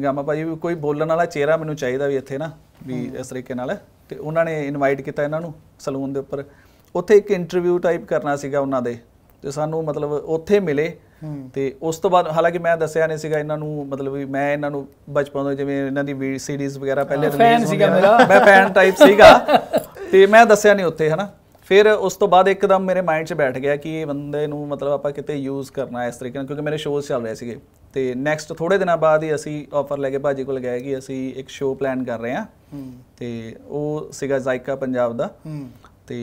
ਗਾਮਾ ਭਾਈ ਵੀ ਕੋਈ ਬੋਲਣ ਵਾਲਾ ਚਿਹਰਾ ਮੈਨੂੰ ਚਾਹੀਦਾ ਵੀ ਇੱਥੇ ਨਾ ਵੀ ਇਸ ਤਰੀਕੇ ਨਾਲ ਤੇ ਉਹਨਾਂ ਨੇ ਇਨਵਾਈਟ ਕੀਤਾ ਇਹਨਾਂ ਨੂੰ ਸਲੂਨ ਦੇ ਉੱਪਰ ਉੱਥੇ ਇੱਕ ਇੰਟਰਵਿਊ ਟਾਈਪ ਕਰਨਾ ਸੀਗਾ ਉਹਨਾਂ ਦੇ ਤੇ ਸਾਨੂੰ ਮਤਲਬ ਉੱਥੇ ਮਿਲੇ ਤੇ ਉਸ ਤੋਂ ਬਾਅਦ ਹਾਲਾਂਕਿ ਮੈਂ ਦੱਸਿਆ ਨਹੀਂ ਸੀਗਾ ਇਹਨਾਂ ਨੂੰ ਮਤਲਬ ਵੀ ਮੈਂ ਇਹਨਾਂ ਨੂੰ ਬਚਪਨ ਤੋਂ ਜਿਵੇਂ ਇਹਨਾਂ ਦੀ ਵੀ ਸੀਰੀਜ਼ ਵਗੈਰਾ ਪਹਿਲੇ ਰਿਲੀਜ਼ ਹੁੰਦੀਆਂ ਮੈਂ ਫੈਨ ਟਾਈਪ ਸੀਗਾ *laughs* ਤੇ ਮੈਂ ਦੱਸਿਆ ਨਹੀਂ ਉੱਥੇ ਹਨਾ ਫਿਰ ਉਸ ਤੋਂ ਬਾਅਦ ਇੱਕਦਮ ਮੇਰੇ ਮਾਈਂਡ 'ਚ ਬੈਠ ਗਿਆ ਕਿ ਇਹ ਬੰਦੇ ਨੂੰ ਮਤਲਬ ਆਪਾਂ ਕਿਤੇ ਯੂਜ਼ ਕਰਨਾ ਇਸ ਤਰੀਕੇ ਨਾਲ ਕਿਉਂਕਿ ਮੇਰੇ ਸ਼ੋਅ ਚੱਲ ਰਹੇ ਸੀਗੇ ਤੇ ਨੈਕਸਟ ਥੋੜੇ ਦਿਨਾਂ ਬਾਅਦ ਹੀ ਅਸੀਂ ਆਫਰ ਲੈ ਕੇ ਭਾਜੀ ਕੋਲ ਗਏ ਕਿ ਅਸੀਂ ਇੱਕ ਸ਼ੋਅ ਪਲਾਨ ਕਰ ਰਹੇ ਹਾਂ ਤੇ ਉਹ ਸੀਗਾ ਜ਼ਾਇਕਾ ਪੰਜਾਬ ਦਾ ਤੇ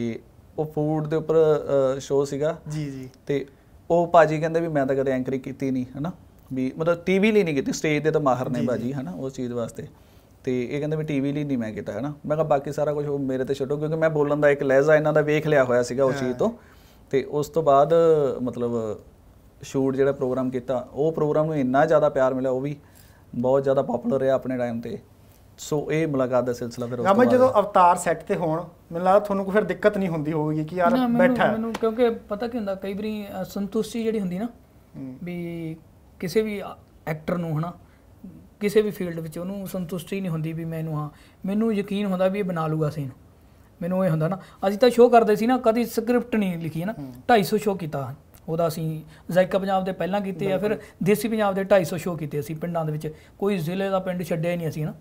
ਉਹ ਫੂਡ ਦੇ ਉੱਪਰ ਸ਼ੋਅ ਸੀਗਾ ਜੀ ਜੀ ਤੇ ਉਹ ਭਾਜੀ ਕਹਿੰਦੇ ਵੀ ਮੈਂ ਤਾਂ ਕਦੇ ਐਂਕਰਿੰਗ ਕੀਤੀ ਨਹੀਂ ਹਨਾ ਵੀ ਮਤਲਬ ਟੀਵੀ ਲਈ ਨਹੀਂ ਕੀਤੀ ਸਟੇਜ ਤੇ ਤਾਂ ਮਾਹਰ ਨੇ ਭਾਜੀ ਹਨਾ ਉਸ ਚੀਜ਼ ਵਾਸਤੇ ਤੇ ਇਹ ਕਹਿੰਦੇ ਵੀ ਟੀਵੀ ਲਈ ਨਹੀਂ ਮੈਂ ਕੀਤਾ ਹੈ ਨਾ ਮੈਂ ਕਿਹਾ ਬਾਕੀ ਸਾਰਾ ਕੁਝ ਮੇਰੇ ਤੇ ਛੱਡੋ ਕਿਉਂਕਿ ਮੈਂ ਬੋਲਣ ਦਾ ਇੱਕ ਲਹਿਜ਼ਾ ਇਹਨਾਂ ਦਾ ਵੇਖ ਲਿਆ ਹੋਇਆ ਸੀਗਾ ਉਸ ਚੀਜ਼ ਤੋਂ ਤੇ ਉਸ ਤੋਂ ਬਾਅਦ ਮਤਲਬ ਸ਼ੂਟ ਜਿਹੜਾ ਪ੍ਰੋਗਰਾਮ ਕੀਤਾ ਉਹ ਪ੍ਰੋਗਰਾਮ ਨੂੰ ਇੰਨਾ ਜ਼ਿਆਦਾ ਪਿਆਰ ਮਿਲਿਆ ਉਹ ਵੀ ਬਹੁਤ ਜ਼ਿਆਦਾ ਪਪੂਲਰ ਰਿਹਾ ਆਪਣੇ ਟਾਈਮ ਤੇ ਸੋ ਇਹ ਮੁਲਾਕਾਤ ਦਾ ਸਿਲਸਿਲਾ ਫਿਰ ਉਸ ਤੋਂ ਬਾਅਦ ਜਦੋਂ
ਅਵਤਾਰ ਸੈੱਟ ਤੇ ਹੋਣ ਮੈਨੂੰ ਲੱਗਦਾ ਤੁਹਾਨੂੰ ਕੋਈ ਫਿਰ ਦਿੱਕਤ ਨਹੀਂ ਹੁੰਦੀ ਹੋਊਗੀ ਕਿ ਯਾਰ ਬੈਠਾ ਮੈਨੂੰ
ਕਿਉਂਕਿ ਪਤਾ ਕੀ ਹੁੰਦਾ ਕਈ ਵਾਰੀ ਸੰਤੁਸ਼ਟੀ ਜਿਹੜੀ ਹੁੰਦੀ ਨਾ ਵੀ ਕਿਸੇ ਵੀ ਐਕਟਰ ਨੂੰ ਹਨਾ ਕਿਸੇ ਵੀ ਫੀਲਡ ਵਿੱਚ ਉਹਨੂੰ ਸੰਤੁਸ਼ਟੀ ਨਹੀਂ ਹੁੰਦੀ ਵੀ ਮੈਨੂੰ ਹਾਂ ਮੈਨੂੰ ਯਕੀਨ ਹੁੰਦਾ ਵੀ ਇਹ ਬਣਾ ਲੂਗਾ ਸੀਨ ਮੈਨੂੰ ਇਹ ਹੁੰਦਾ ਨਾ ਅਸੀਂ ਤਾਂ ਸ਼ੋਅ ਕਰਦੇ ਸੀ ਨਾ ਕਦੀ ਸਕ੍ਰਿਪਟ ਨਹੀਂ ਲਿਖੀ ਹੈ ਨਾ 250 ਸ਼ੋਅ ਕੀਤਾ ਉਹਦਾ ਅਸੀਂ ਜ਼ਾਇਕਾ ਪੰਜਾਬ ਦੇ ਪਹਿਲਾਂ ਕੀਤੇ ਆ ਫਿਰ ਦੇਸੀ ਪੰਜਾਬ ਦੇ 250 ਸ਼ੋਅ ਕੀਤੇ ਅਸੀਂ ਪਿੰਡਾਂ ਦੇ ਵਿੱਚ ਕੋਈ ਜ਼ਿਲ੍ਹੇ ਦਾ ਪਿੰਡ ਛੱਡਿਆ ਹੀ ਨਹੀਂ ਅਸੀਂ ਨਾ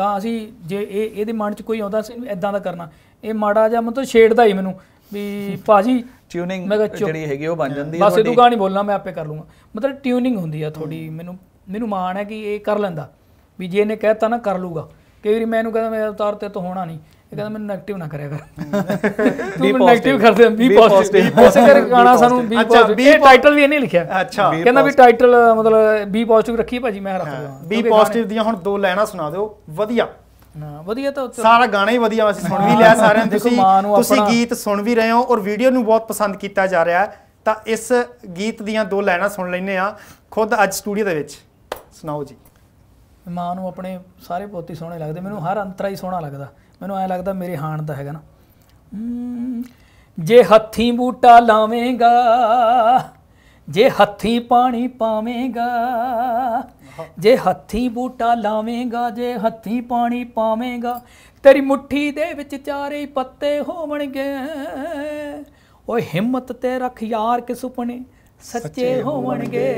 ਤਾਂ ਅਸੀਂ ਜੇ ਇਹ ਇਹਦੇ ਮਨ 'ਚ ਕੋਈ ਆਉਂਦਾ ਸੀ ਇਦਾਂ ਦਾ ਕਰਨਾ ਇਹ ਮਾੜਾ ਜਿਹਾ ਮਤਲਬ ਛੇੜਦਾ ਹੀ ਮੈਨੂੰ ਵੀ ਭਾਜੀ ਟਿਊਨਿੰਗ ਜਿਹੜੀ ਹੈਗੀ ਉਹ ਬਣ ਜਾਂਦੀ ਹੈ ਬਸ ਇਹ ਤੋਂ ਗਾਣੀ ਬੋਲਣਾ ਮੈਂ ਆਪੇ ਕਰ ਲੂੰਗਾ ਮਤਲਬ ਟਿਊਨਿੰਗ ਹੁੰਦੀ ਆ ਥੋੜੀ ਮੈਨੂੰ ਮੈਨੂੰ ਮਾਣ ਹੈ ਕਿ ਇਹ ਕਰ ਲੈਂਦਾ ਵੀ ਜੇ ਇਹਨੇ ਕਹਿਤਾ ਨਾ ਕਰ ਲੂਗਾ ਕਈ ਵਾਰੀ ਮੈਨੂੰ ਕਹਿੰਦਾ ਮੇਰਾ ਉਤਾਰ ਤੇ ਤੋ ਹੋਣਾ ਨਹੀਂ ਇਹ ਕਹਿੰਦਾ ਮੈਨੂੰ 네ਗੇਟਿਵ ਨਾ ਕਰਿਆ ਕਰ *laughs* ਤੂੰ ਮੈਨੂੰ ਕਰਦੇ ਵੀ ਦੇ ਬੀ ਪੋਜ਼ਿਟਿਵ ਉਸੇ ਕਰ ਗਾਣਾ ਸਾਨੂੰ ਬੀ ਪੋਜ਼ਿਟਿਵ ਇਹ ਟਾਈਟਲ ਵੀ ਇਹਨੇ ਲਿਖਿਆ ਅੱਛਾ ਕਹਿੰਦਾ ਵੀ
ਟਾਈਟਲ ਮਤਲਬ ਬੀ ਪੋਜ਼ਿਟਿਵ ਰੱਖੀ ਭਾਜੀ ਮੈਂ ਰੱਖ ਦਵਾਂ ਬੀ ਪੋਜ਼ਿਟਿਵ ਦੀਆਂ ਹੁਣ ਦੋ ਲਾਈਨਾਂ ਸੁਣਾ ਦਿਓ ਵਧੀਆ ਨਾ ਵਧੀਆ ਤਾਂ ਸਾਰਾ ਗਾਣਾ ਹੀ ਵਧੀਆ ਅਸੀਂ ਸੁਣ ਵੀ ਲਿਆ ਸਾਰਿਆਂ ਨੇ ਤੁਸੀਂ ਤੁਸੀਂ ਗੀਤ ਸੁਣ ਵੀ ਰਹੇ ਹੋ ਔਰ ਵੀਡੀਓ ਨੂੰ ਬਹੁਤ ਪਸੰਦ ਕੀਤਾ ਜਾ ਰਿਹਾ ਹੈ ਤਾਂ ਇਸ ਗੀਤ ਦੀਆਂ ਦੋ ਲਾਈਨਾਂ ਸੁਣ ਲੈਨੇ ਆ ਖੁਦ ਅੱਜ ਸਟੂਡੀਓ ਦੇ ਵਿੱਚ ਸੁਣਾਓ ਜੀ
ਮਾਂ ਨੂੰ ਆਪਣੇ ਸਾਰੇ ਪੋਤੀ ਸੋਹਣੇ ਲੱਗਦੇ ਮੈਨੂੰ ਹਰ ਅੰਤਰਾ ਹੀ ਸੋਹਣਾ ਲੱਗਦਾ ਮੈਨੂੰ ਐ ਲੱਗਦਾ ਮੇਰੇ ਹਾਣ ਦਾ ਹੈਗਾ ਨਾ ਜੇ ਹੱਥੀ ਬੂਟਾ ਲਾਵੇਂਗਾ ਜੇ ਹੱਥੀ ਪਾਣੀ ਪਾਵੇਂਗਾ ਜੇ ਹੱਥੀ ਬੂਟਾ ਲਾਵੇਂਗਾ ਜੇ ਹੱਥੀ ਪਾਣੀ ਪਾਵੇਂਗਾ ਤੇਰੀ ਮੁੱਠੀ ਦੇ ਵਿੱਚ ਚਾਰੇ ਪੱਤੇ ਹੋਵਣਗੇ ਓਏ ਹਿੰਮਤ ਤੇ ਰੱਖ ਯਾਰ ਕਿ ਸੁਪਨੇ ਸੱਚੇ ਹੋਣਗੇ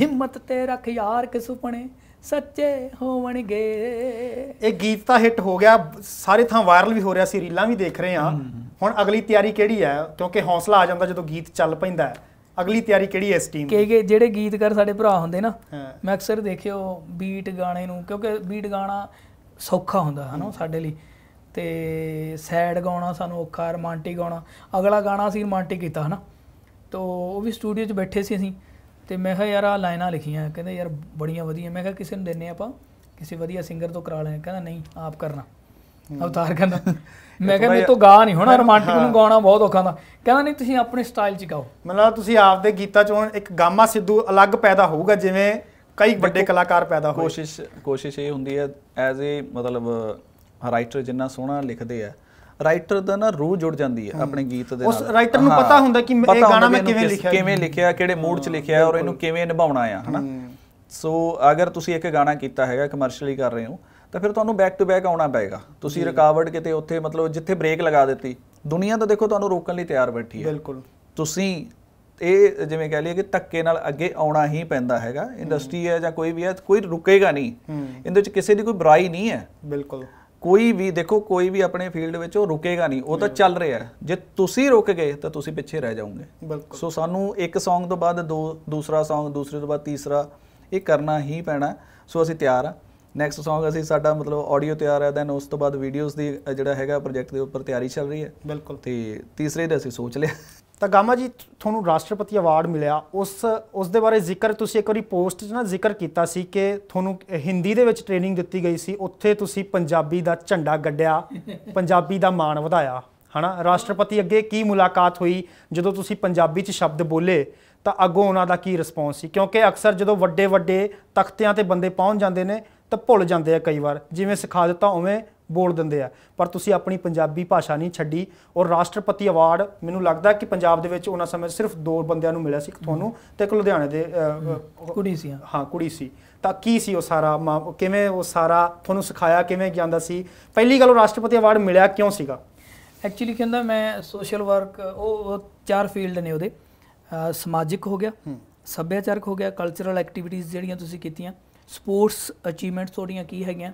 ਹਿੰਮਤ ਤੇ ਰੱਖ ਯਾਰ ਕਿ ਸੁਪਨੇ ਸੱਚੇ ਹੋਵਣਗੇ
ਇਹ ਗੀਤ ਤਾਂ ਹਿੱਟ ਹੋ ਗਿਆ ਸਾਰੇ ਥਾਂ ਵਾਇਰਲ ਵੀ ਹੋ ਰਿਹਾ ਸੀ ਰੀਲਾਂ ਵੀ ਦੇਖ ਰਹੇ ਆ ਹੁਣ ਅਗਲੀ ਤਿਆਰੀ ਕਿਹੜੀ ਹੈ ਕਿਉਂਕਿ ਹੌਸਲਾ ਆ ਜਾਂਦਾ ਜਦੋਂ ਗੀਤ ਚੱਲ ਪੈਂਦਾ ਅਗਲੀ ਤਿਆਰੀ ਕਿਹੜੀ ਹੈ ਇਸ ਟੀਮ ਦੀ
ਕਿ ਜਿਹੜੇ ਗੀਤਕਾਰ ਸਾਡੇ ਭਰਾ ਹੁੰਦੇ ਨਾ ਮੈਂ ਅਕਸਰ ਦੇਖਿਓ ਬੀਟ ਗਾਣੇ ਨੂੰ ਕਿਉਂਕਿ ਬੀਟ ਗਾਣਾ ਸੌਖਾ ਹੁੰਦਾ ਹਨਾ ਸਾਡੇ ਲਈ ਤੇ ਸੈਡ ਗਾਉਣਾ ਸਾਨੂੰ ਔਖਾ ਰੋਮਾਂਟਿਕ ਗਾਉਣਾ ਅਗਲਾ ਗਾਣਾ ਸੀ ਰੋਮਾਂਟਿਕ ਕੀਤਾ ਹਨਾ ਤੋ ਉਹ ਵੀ ਸਟੂਡੀਓ 'ਚ ਬੈਠੇ ਸੀ ਅਸੀਂ ਤੇ ਮੈਂ ਕਿਹਾ ਯਾਰ ਆ ਲਾਈਨਾਂ ਲਿਖੀਆਂ ਕਹਿੰਦਾ ਯਾਰ ਬੜੀਆਂ ਵਧੀਆ ਮੈਂ ਕਿਹਾ ਕਿਸੇ ਨੂੰ ਦਿੰਨੇ ਆਪਾਂ ਕਿਸੇ ਵਧੀਆ ਸਿੰਗਰ ਤੋਂ ਕਰਾ ਲੈਣੇ ਕਹਿੰਦਾ ਨਹੀਂ ਆਪ ਕਰਨਾ ਅਵਤਾਰ ਕਹਿੰਦਾ ਮੈਂ ਕਿਹਾ ਮੇਰੇ ਤੋਂ ਗਾ ਨਹੀਂ ਹੋਣਾ ਰੋਮਾਂਟਿਕ ਨੂੰ ਗਾਉਣਾ ਬਹੁਤ ਔਖਾ ਦਾ
ਕਹਿੰਦਾ ਨਹੀਂ ਤੁਸੀਂ ਆਪਣੇ ਸਟਾਈਲ 'ਚ ਗਾਓ ਮਤਲਬ ਤੁਸੀਂ ਆਪਦੇ ਗੀਤਾਂ 'ਚੋਂ ਇੱਕ ਗਾਮਾ ਸਿੱਧੂ ਅਲੱਗ ਪੈਦਾ ਹੋਊਗਾ ਜਿਵੇਂ ਕਈ ਵੱਡੇ ਕਲਾਕਾਰ ਪੈਦਾ ਹੋਏ ਕੋਸ਼ਿਸ਼
ਕੋਸ਼ਿਸ਼ ਇਹ ਹੁੰਦੀ ਹੈ ਐਜ਼ ਅ ਮਤਲਬ ਰਾਈਟਰ ਜਿੰਨਾ ਸੋਹਣਾ ਲਿਖਦੇ ਆ ਰਾਈਟਰ ਦਾ ਨਾ ਰੂਹ ਜੁੜ ਜਾਂਦੀ ਹੈ ਆਪਣੇ ਗੀਤ ਦੇ ਨਾਲ ਉਸ ਰਾਈਟਰ ਨੂੰ ਪਤਾ ਹੁੰਦਾ ਕਿ ਇਹ ਗਾਣਾ ਮੈਂ ਕਿਵੇਂ ਲਿਖਿਆ ਕਿਵੇਂ ਲਿਖਿਆ ਕਿਹੜੇ ਮੂਡ 'ਚ ਲਿਖਿਆ ਔਰ ਇਹਨੂੰ ਕਿਵੇਂ ਨਿਭਾਉਣਾ ਆ ਹਨਾ ਸੋ ਅਗਰ ਤੁਸੀਂ ਇੱਕ ਗਾਣਾ ਕੀਤਾ ਹੈਗਾ ਕਮਰਸ਼ੀਅਲੀ ਕਰ ਰਹੇ ਹੋ ਤਾਂ ਫਿਰ ਤੁਹਾਨੂੰ ਬੈਕ ਟੂ ਬੈਕ ਆਉਣਾ ਪਏਗਾ ਤੁਸੀਂ ਰਿਕਾਵਟ ਕਿਤੇ ਉੱਥੇ ਮਤਲਬ ਜਿੱਥੇ ਬ੍ਰੇਕ ਲਗਾ ਦਿੱਤੀ ਦੁਨੀਆ ਤਾਂ ਦੇਖੋ ਤੁਹਾਨੂੰ ਰੋਕਣ ਲਈ ਤਿਆਰ ਬੈਠੀ ਹੈ ਬਿਲਕੁਲ ਤੁਸੀਂ ਇਹ ਜਿਵੇਂ ਕਹ ਲਈਏ ਕਿ ਧੱਕੇ ਨਾਲ ਅੱਗੇ ਆਉਣਾ ਹੀ ਪੈਂਦਾ ਹੈਗਾ ਇੰਡਸਟਰੀ ਹੈ ਜਾਂ ਕੋਈ ਵੀ ਹੈ ਕੋਈ ਰੁਕੇਗਾ ਨਹੀਂ ਇਹਦੇ ਵਿੱਚ ਕਿਸੇ ਦੀ ਕੋਈ ਬੁਰਾਈ ਨਹੀਂ ਹੈ ਬਿਲਕੁਲ ਕੋਈ ਵੀ ਦੇਖੋ ਕੋਈ ਵੀ ਆਪਣੇ ਫੀਲਡ ਵਿੱਚ ਉਹ ਰੁਕੇਗਾ ਨਹੀਂ ਉਹ ਤਾਂ ਚੱਲ ਰਿਹਾ ਜੇ ਤੁਸੀਂ ਰੁਕ ਗਏ ਤਾਂ ਤੁਸੀਂ ਪਿੱਛੇ ਰਹਿ ਜਾਓਗੇ ਸੋ ਸਾਨੂੰ ਇੱਕ Song ਤੋਂ ਬਾਅਦ ਦੋ ਦੂਸਰਾ Song ਦੂਸਰੇ ਤੋਂ ਬਾਅਦ ਤੀਸਰਾ ਇਹ ਕਰਨਾ ਹੀ ਪੈਣਾ ਸੋ ਅਸੀਂ ਤਿਆਰ ਆ ਨੈਕਸਟ Song ਅਸੀਂ ਸਾਡਾ ਮਤਲਬ ਆਡੀਓ ਤਿਆਰ ਹੈ ਦੈਨ ਉਸ ਤੋਂ ਬਾਅਦ ਵੀਡੀਓਜ਼ ਦੀ ਜਿਹੜਾ ਹੈਗਾ ਪ੍ਰੋਜੈਕਟ ਦੇ ਉੱਪਰ ਤਿਆਰੀ
ਚੱਲ ਰਹੀ ਹੈ ਬਿਲਕੁਲ ਤੇ ਤੀਸਰੇ ਦੇ ਅਸੀਂ ਸੋਚ ਲਿਆ ਤਾਂ ਗਾਮਾ ਜੀ ਤੁਹਾਨੂੰ ਰਾਸ਼ਟਰਪਤੀ ਅਵਾਰਡ ਮਿਲਿਆ ਉਸ ਉਸ ਦੇ ਬਾਰੇ ਜ਼ਿਕਰ ਤੁਸੀਂ ਇੱਕ ਵਾਰੀ ਪੋਸਟ 'ਚ ਨਾ ਜ਼ਿਕਰ ਕੀਤਾ ਸੀ ਕਿ ਤੁਹਾਨੂੰ ਹਿੰਦੀ ਦੇ ਵਿੱਚ ਟ੍ਰੇਨਿੰਗ ਦਿੱਤੀ ਗਈ ਸੀ ਉੱਥੇ ਤੁਸੀਂ ਪੰਜਾਬੀ ਦਾ ਝੰਡਾ ਗੱਡਿਆ ਪੰਜਾਬੀ ਦਾ ਮਾਣ ਵਧਾਇਆ ਹਨਾ ਰਾਸ਼ਟਰਪਤੀ ਅੱਗੇ ਕੀ ਮੁਲਾਕਾਤ ਹੋਈ ਜਦੋਂ ਤੁਸੀਂ ਪੰਜਾਬੀ 'ਚ ਸ਼ਬਦ ਬੋਲੇ ਤਾਂ ਅੱਗੋਂ ਉਹਨਾਂ ਦਾ ਕੀ ਰਿਸਪੌਂਸ ਸੀ ਕਿਉਂਕਿ ਅਕਸਰ ਜਦੋਂ ਵੱਡੇ ਵੱਡੇ ਤਖਤਿਆਂ ਤੇ ਬੰਦੇ ਪਹੁੰਚ ਜਾਂਦੇ ਨੇ ਤਾਂ ਭੁੱਲ ਜਾਂਦੇ ਆ ਕਈ ਵਾਰ ਜਿਵੇਂ ਸਿਖਾ ਦਿੱਤਾ ਉਵੇਂ ਬੋਲ ਦਿੰਦੇ ਆ ਪਰ ਤੁਸੀਂ ਆਪਣੀ ਪੰਜਾਬੀ ਭਾਸ਼ਾ ਨਹੀਂ ਛੱਡੀ ਔਰ ਰਾਸ਼ਟਰਪਤੀ ਅਵਾਰਡ ਮੈਨੂੰ ਲੱਗਦਾ ਕਿ ਪੰਜਾਬ ਦੇ ਵਿੱਚ ਉਹਨਾਂ ਸਮੇਂ ਸਿਰਫ ਦੋ ਬੰਦਿਆਂ ਨੂੰ ਮਿਲਿਆ ਸੀ ਤੁਹਾਨੂੰ ਤੇ ਇੱਕ ਲੁਧਿਆਣੇ ਦੇ ਕੁੜੀ ਸੀ ਹਾਂ ਕੁੜੀ ਸੀ ਤਾਂ ਕੀ ਸੀ ਉਹ ਸਾਰਾ ਕਿਵੇਂ ਉਹ ਸਾਰਾ ਤੁਹਾਨੂੰ ਸਿਖਾਇਆ ਕਿਵੇਂ ਜਾਂਦਾ ਸੀ ਪਹਿਲੀ ਗੱਲ ਉਹ ਰਾਸ਼ਟਰਪਤੀ ਅਵਾਰਡ ਮਿਲਿਆ ਕਿਉਂ ਸੀਗਾ
ਐਕਚੁਅਲੀ ਕਹਿੰਦਾ ਮੈਂ ਸੋਸ਼ਲ ਵਰਕ ਉਹ ਚਾਰ ਫੀਲਡ ਨੇ ਉਹਦੇ ਸਮਾਜਿਕ ਹੋ ਗਿਆ ਸੱਭਿਆਚਾਰਕ ਹੋ ਗਿਆ ਕਲਚਰਲ ਐਕਟੀਵਿਟੀਆਂ ਜਿਹੜੀਆਂ ਤੁਸੀਂ ਕੀਤੀਆਂ ਸਪੋਰਟਸ ਅਚੀਵਮੈਂਟਸ ਤੁਹਾਡੀਆਂ ਕੀ ਹੈਗੀਆਂ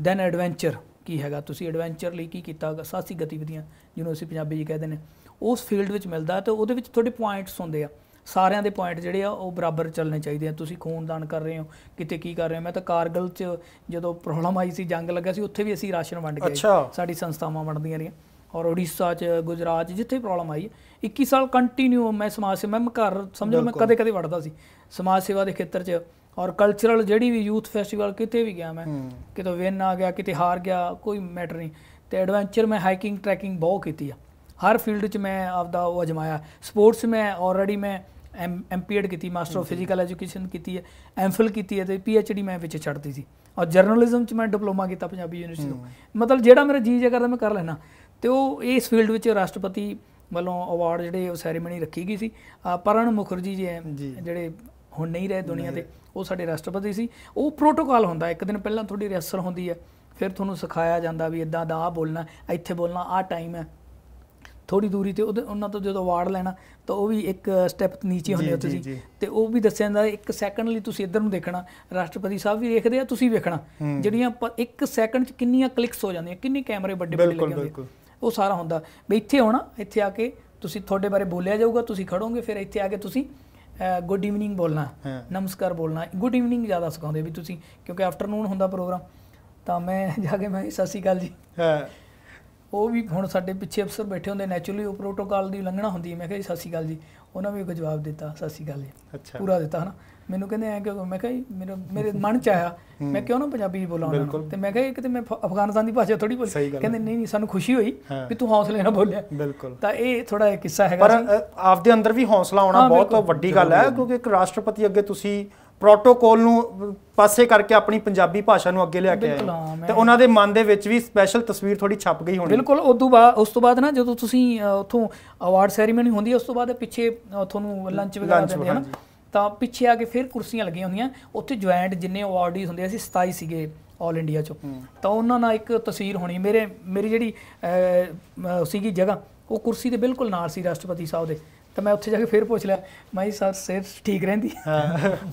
ਦੈਨ ਐਡਵੈਂਚਰ ਕੀ ਹੈਗਾ ਤੁਸੀਂ ਐਡਵੈਂਚਰ ਲਈ ਕੀ ਕੀਤਾ ਸਾਹਸੀ ਗਤੀਵਿਧੀਆਂ ਜਿਹਨੂੰ ਅਸੀਂ ਪੰਜਾਬੀ ਜੀ ਕਹਿੰਦੇ ਨੇ ਉਸ ਫੀਲਡ ਵਿੱਚ ਮਿਲਦਾ ਤੇ ਉਹਦੇ ਵਿੱਚ ਤੁਹਾਡੇ ਪੁਆਇੰਟਸ ਹੁੰਦੇ ਆ ਸਾਰਿਆਂ ਦੇ ਪੁਆਇੰਟ ਜਿਹੜੇ ਆ ਉਹ ਬਰਾਬਰ ਚੱਲਣੇ ਚਾਹੀਦੇ ਆ ਤੁਸੀਂ ਖੂਨਦਾਨ ਕਰ ਰਹੇ ਹੋ ਕਿਤੇ ਕੀ ਕਰ ਰਹੇ ਹੋ ਮੈਂ ਤਾਂ ਕਾਰਗਲ 'ਚ ਜਦੋਂ ਪ੍ਰੋਬਲਮ ਆਈ ਸੀ ਜੰਗ ਲੱਗਾ ਸੀ ਉੱਥੇ ਵੀ ਅਸੀਂ ਰਾਸ਼ਨ ਵੰਡ ਕੇ ਸਾਡੀ ਸੰਸਥਾਵਾਂ ਵੰਡਦੀਆਂ ਰਹੀਆਂ ਔਰ ਉੜੀਸਾ 'ਚ ਗੁਜਰਾਤ ਜਿੱਥੇ ਪ੍ਰੋਬਲਮ ਆਈ 21 ਸਾਲ ਕੰਟੀਨਿਊ ਮੈਂ ਸਮਾਜ ਸੇਵਾ ਮੈਂ ਘਰ ਸਮਝੋ ਮੈਂ ਕਦੇ ਕਦੇ ਵੜਦਾ ਸੀ ਸਮਾਜ ਸੇਵਾ ਦੇ ਖੇਤਰ 'ਚ ਔਰ ਕਲਚਰਲ ਜਿਹੜੀ ਵੀ ਯੂਥ ਫੈਸਟੀਵਲ ਕਿਤੇ ਵੀ ਗਿਆ ਮੈਂ ਕਿਤੇ ਵਿਨ ਆ ਗਿਆ ਕਿਤੇ ਹਾਰ ਗਿਆ ਕੋਈ ਮੈਟਰ ਨਹੀਂ ਤੇ ਐਡਵੈਂਚਰ ਮੈਂ ਹਾਈਕਿੰਗ ਟ੍ਰੈਕਿੰਗ ਬਹੁਤ ਕੀਤੀ ਆ ਹਰ ਫੀਲਡ 'ਚ ਮੈਂ ਆਪਦਾ ਉਹ ਅਜਮਾਇਆ ਸਪੋਰਟਸ ਮੈਂ ਆਲਰੇਡੀ ਮੈਂ ਐਮਪੀਐਡ ਕੀਤੀ ਮਾਸਟਰ ਆਫ ਫਿਜ਼ੀਕਲ ਐਜੂਕੇਸ਼ਨ ਕੀਤੀ ਹੈ ਐਮਫਿਲ ਕੀਤੀ ਹੈ ਤੇ ਪੀਐਚਡੀ ਮੈਂ ਵਿੱਚ ਛੱਡਦੀ ਸੀ ਔਰ ਜਰਨਲਿਜ਼ਮ 'ਚ ਮੈਂ ਡਿਪਲੋਮਾ ਕੀਤਾ ਪੰਜਾਬੀ ਯੂਨੀਵਰਸਿਟੀ ਤੋਂ ਮਤਲਬ ਜਿਹੜਾ ਮੇਰਾ ਜੀ ਜੇ ਕਰਦਾ ਮੈਂ ਕਰ ਲੈਣਾ ਤੇ ਉਹ ਇਸ ਫੀਲਡ ਵਿੱਚ ਰਾਸ਼ਟਰਪਤੀ ਵੱਲੋਂ ਅਵਾਰਡ ਜਿਹੜੇ ਉਹ ਸੈਰੇਮਨੀ ਰੱਖੀ ਗਈ ਸੀ ਪਰਨ ਮੁਖਰਜੀ ਜੀ ਜਿਹੜੇ ਹੁਣ ਨਹੀਂ ਰਹੇ ਦੁਨੀਆ ਤੇ ਉਹ ਸਾਡੇ ਰਾਸ਼ਟਰਪਤੀ ਸੀ ਉਹ ਪ੍ਰੋਟੋਕਾਲ ਹੁੰਦਾ ਇੱਕ ਦਿਨ ਪਹਿਲਾਂ ਤੁਹਾਡੀ ਰਿਹਰਸਲ ਹੁੰਦੀ ਹੈ ਫਿਰ ਤੁਹਾਨੂੰ ਸਿਖਾਇਆ ਜਾਂਦਾ ਵੀ ਇਦਾਂ ਦਾ ਆ ਬੋਲਣਾ ਇੱਥੇ ਬੋਲਣਾ ਆ ਟਾਈਮ ਹੈ ਥੋੜੀ ਦੂਰੀ ਤੇ ਉਹਨਾਂ ਤੋਂ ਜਦੋਂ ਵਾਰਡ ਲੈਣਾ ਤਾਂ ਉਹ ਵੀ ਇੱਕ ਸਟੈਪ ਨੀਚੇ ਹੁੰਦੇ ਹੋ ਤੁਸੀਂ ਤੇ ਉਹ ਵੀ ਦੱਸਿਆ ਜਾਂਦਾ ਇੱਕ ਸੈਕਿੰਡ ਲਈ ਤੁਸੀਂ ਇੱਧਰ ਨੂੰ ਦੇਖਣਾ ਰਾਸ਼ਟਰਪਤੀ ਸਾਹਿਬ ਵੀ ਦੇਖਦੇ ਆ ਤੁਸੀਂ ਵੇਖਣਾ ਜਿਹੜੀਆਂ ਇੱਕ ਸੈਕਿੰਡ ਚ ਕਿੰਨੀਆਂ ਕਲਿੱਕਸ ਹੋ ਜਾਂਦੀਆਂ ਕਿੰਨੇ ਕੈਮਰੇ ਵੱਡੇ ਵੱਡੇ ਲੱਗੇ ਹੁੰਦੇ ਉਹ ਸਾਰਾ ਹੁੰਦਾ ਵੀ ਇੱਥੇ ਆਉਣਾ ਇੱਥੇ ਆ ਕੇ ਤੁਸੀਂ ਤੁਹਾਡੇ ਬਾਰੇ ਬੋਲਿਆ ਜਾਊਗਾ ਤੁਸੀਂ ਖੜੋਗੇ ਫਿਰ ਇੱਥੇ ਆ ਕੇ ਤੁਸੀਂ ਗੁੱਡ ਈਵਨਿੰਗ ਬੋਲਣਾ ਨਮਸਕਾਰ ਬੋਲਣਾ ਗੁੱਡ ਈਵਨਿੰਗ ਜ਼ਿਆਦਾ ਸਿਖਾਉਂਦੇ ਵੀ ਤੁਸੀਂ ਕਿਉਂਕਿ ਆਫਟਰਨੂਨ ਹੁੰਦਾ ਪ੍ਰੋਗਰਾਮ ਤਾਂ ਮੈਂ *laughs* ਜਾ ਕੇ ਮੈਂ ਸਤਿ ਸ਼੍ਰੀ ਅਕਾਲ ਜੀ ਹਾਂ ਉਹ ਵੀ ਹੁਣ ਸਾਡੇ ਪਿੱਛੇ ਅਫਸਰ ਬੈਠੇ ਹੁੰਦੇ ਨੈਚੁਰਲੀ ਉਹ ਪ੍ਰੋਟੋਕਾਲ ਦੀ ਲੰਘਣਾ ਹੁੰਦੀ ਹੈ ਮੈਂ ਕਿਹਾ ਜੀ ਸਤਿ ਸ਼੍ਰੀ ਅਕਾਲ ਜੀ ਉਹਨਾਂ ਵੀ ਇੱਕ ਜਵਾਬ ਦਿੱਤਾ ਸਤਿ ਸ਼੍ਰੀ ਅਕਾਲ ਜੀ ਪੂਰਾ ਦਿੱਤਾ ਹਨਾ ਮੈਨੂੰ ਕਹਿੰਦੇ ਐ ਕਿਉਂ ਮੈਂ ਕਿਹਾ ਮੇਰੇ ਮੇਰੇ ਮਨ ਚ ਆਇਆ ਮੈਂ ਕਿਉਂ ਨਾ ਪੰਜਾਬੀ ਬੋਲਾਂ ਤੇ ਮੈਂ ਕਿਹਾ ਕਿਤੇ ਮੈਂ ਅਫਗਾਨਿਸਤਾਨ ਦੀ ਭਾਸ਼ਾ ਥੋੜੀ ਬੋਲੀ ਕਹਿੰਦੇ ਨਹੀਂ ਨਹੀਂ ਸਾਨੂੰ ਖੁਸ਼ੀ ਹੋਈ
ਕਿ ਤੂੰ ਹੌਸਲੇ ਨਾਲ ਬੋਲਿਆ ਬਿਲਕੁਲ ਤਾਂ ਇਹ ਥੋੜਾ ਜਿਹਾ ਕਿੱਸਾ ਹੈਗਾ ਪਰ ਆਪਦੇ ਅੰਦਰ ਵੀ ਹੌਸਲਾ ਆਉਣਾ ਬਹੁਤ ਵੱਡੀ ਗੱਲ ਹੈ ਕਿਉਂਕਿ ਇੱਕ ਰਾਸ਼ਟਰਪਤੀ ਅੱਗੇ ਤੁਸੀਂ ਪ੍ਰੋਟੋਕੋਲ ਨੂੰ ਪਾਸੇ ਕਰਕੇ ਆਪਣੀ ਪੰਜਾਬੀ ਭਾਸ਼ਾ ਨੂੰ ਅੱਗੇ ਲਿਆ ਕੇ ਆਏ ਤੇ ਉਹਨਾਂ ਦੇ ਮਨ ਦੇ ਵਿੱਚ ਵੀ ਸਪੈਸ਼ਲ ਤਸਵੀਰ ਥੋੜੀ ਛਪ ਗਈ ਹੋਣੀ ਬਿਲਕੁਲ
ਉਸ ਤੋਂ ਬਾਅਦ ਉਸ ਤੋਂ ਬਾਅਦ ਨਾ ਜਦੋਂ ਤੁਸੀਂ ਉੱਥੋਂ ਅਵਾਰਡ ਸੈਰੇਮਨੀ ਹੁੰਦੀ ਹੈ ਉਸ ਤੋਂ ਬਾਅਦ ਪਿੱਛੇ ਤੁਹਾਨੂੰ ਲੰਚ ਵਗੈਰਾ ਦਿੰਦੇ ਹਨ ਤਾਂ ਪਿੱਛੇ ਆ ਕੇ ਫਿਰ ਕੁਰਸੀਆਂ ਲੱਗੀਆਂ ਹੁੰਦੀਆਂ ਉੱਥੇ ਜੁਆਇੰਟ ਜਿੰਨੇ ਅਵਾਰਡੀਜ਼ ਹੁੰਦੇ ਸੀ 27 ਸੀਗੇ ਆਲ ਇੰਡੀਆ ਚ ਤਾਂ ਉਹਨਾਂ ਨਾਲ ਇੱਕ ਤਸਵੀਰ ਹੋਣੀ ਮੇਰੇ ਮੇਰੀ ਜਿਹੜੀ ਸੀਗੀ ਜਗ੍ਹਾ ਉਹ ਕੁਰਸੀ ਦੇ ਬਿਲਕੁਲ ਨਾਲ ਸੀ ਰਾਸ਼ਟਰਪਤੀ ਸਾਹਿਬ ਦੇ ਤਾਂ ਮੈਂ ਉੱਥੇ ਜਾ ਕੇ ਫਿਰ ਪੁੱਛ ਲਿਆ ਮਾਈ ਸਰ ਸਿਰ ਠੀਕ ਰਹਿੰਦੀ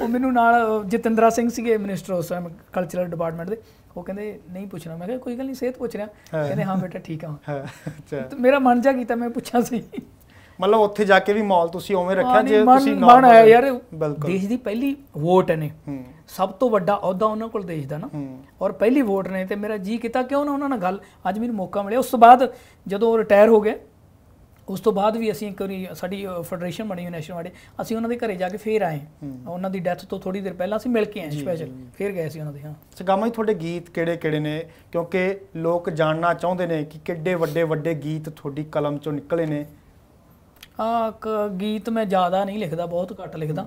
ਉਹ ਮੈਨੂੰ ਨਾਲ ਜਤਿੰਦਰਾ ਸਿੰਘ ਸੀਗੇ ਮਿਨਿਸਟਰ ਉਸ ਟਾਈਮ ਕਲਚਰਲ ਡਿਪਾਰਟਮੈਂਟ ਦੇ ਉਹ ਕਹਿੰਦੇ ਨਹੀਂ ਪੁੱਛਣਾ ਮੈਂ ਕਿਹਾ ਕੋਈ ਗੱਲ ਨਹੀਂ ਸਿਹਤ ਪੁੱਛ ਰਿਹਾ ਕਹਿੰਦੇ ਹਾਂ ਬੇਟਾ ਠੀਕ ਆ
ਅੱਛਾ
ਮੇਰਾ ਮਨ ਜਾ ਕੀਤਾ ਮੈਂ ਪੁੱਛਾਂ ਸੀ
ਮਤਲਬ ਉੱਥੇ ਜਾ ਕੇ ਵੀ ਮਾਲ ਤੁਸੀਂ ਉਵੇਂ ਰੱਖਿਆ ਜੇ ਤੁਸੀਂ ਨਾ ਮਨ ਹੈ ਯਾਰ ਦੇਸ਼ ਦੀ ਪਹਿਲੀ ਵੋਟ ਨੇ ਸਭ ਤੋਂ ਵੱਡਾ ਅਹੁਦਾ ਉਹਨਾਂ
ਕੋਲ ਦੇਸ਼ ਦਾ ਨਾ ਔਰ ਪਹਿਲੀ ਵੋਟ ਨੇ ਤੇ ਮੇਰਾ ਜੀ ਕੀਤਾ ਕਿਉਂ ਨਾ ਉਹਨਾਂ ਨਾਲ ਗੱਲ ਅੱਜ ਮੈਨੂੰ ਮੌਕਾ ਮਿਲਿਆ ਉਸ ਤੋਂ ਬਾਅਦ ਜਦੋਂ ਰਿਟਾਇਰ ਹੋ ਗਏ ਉਸ ਤੋਂ ਬਾਅਦ ਵੀ ਅਸੀਂ ਇੱਕ ਵਾਰੀ ਸਾਡੀ ਫੈਡਰੇਸ਼ਨ ਬਣੀ ਹੋਈ ਨੈਸ਼ਨਲ ਵਾਲੇ ਅਸੀਂ ਉਹਨਾਂ ਦੇ ਘਰੇ ਜਾ ਕੇ ਫੇਰ ਆਏ ਉਹਨਾਂ ਦੀ ਡੈਥ ਤੋਂ ਥੋੜੀ ਦੇਰ ਪਹਿਲਾਂ ਅਸੀਂ ਮਿਲ ਕੇ ਆਏ ਸਪੈਸ਼ਲ ਫੇਰ ਗਏ ਸੀ ਉਹਨਾਂ
ਦੇ ਹਾਂ ਸਗਾਮਾ ਜੀ ਤੁਹਾਡੇ ਗੀਤ ਕਿਹੜੇ ਕਿਹੜੇ ਨੇ ਕਿਉਂਕਿ ਲੋਕ ਜਾਣਨਾ ਚਾਹੁੰਦੇ ਨੇ ਕਿ ਕਿੱਡੇ ਵੱਡੇ ਵੱਡੇ ਗੀਤ ਤੁਹਾਡੀ ਕਲਮ ਚੋਂ ਨਿਕਲੇ ਨੇ
ਹਾਂ ਗੀਤ ਮੈਂ ਜ਼ਿਆਦਾ ਨਹੀਂ ਲਿਖਦਾ ਬਹੁਤ ਘੱਟ ਲਿਖਦਾ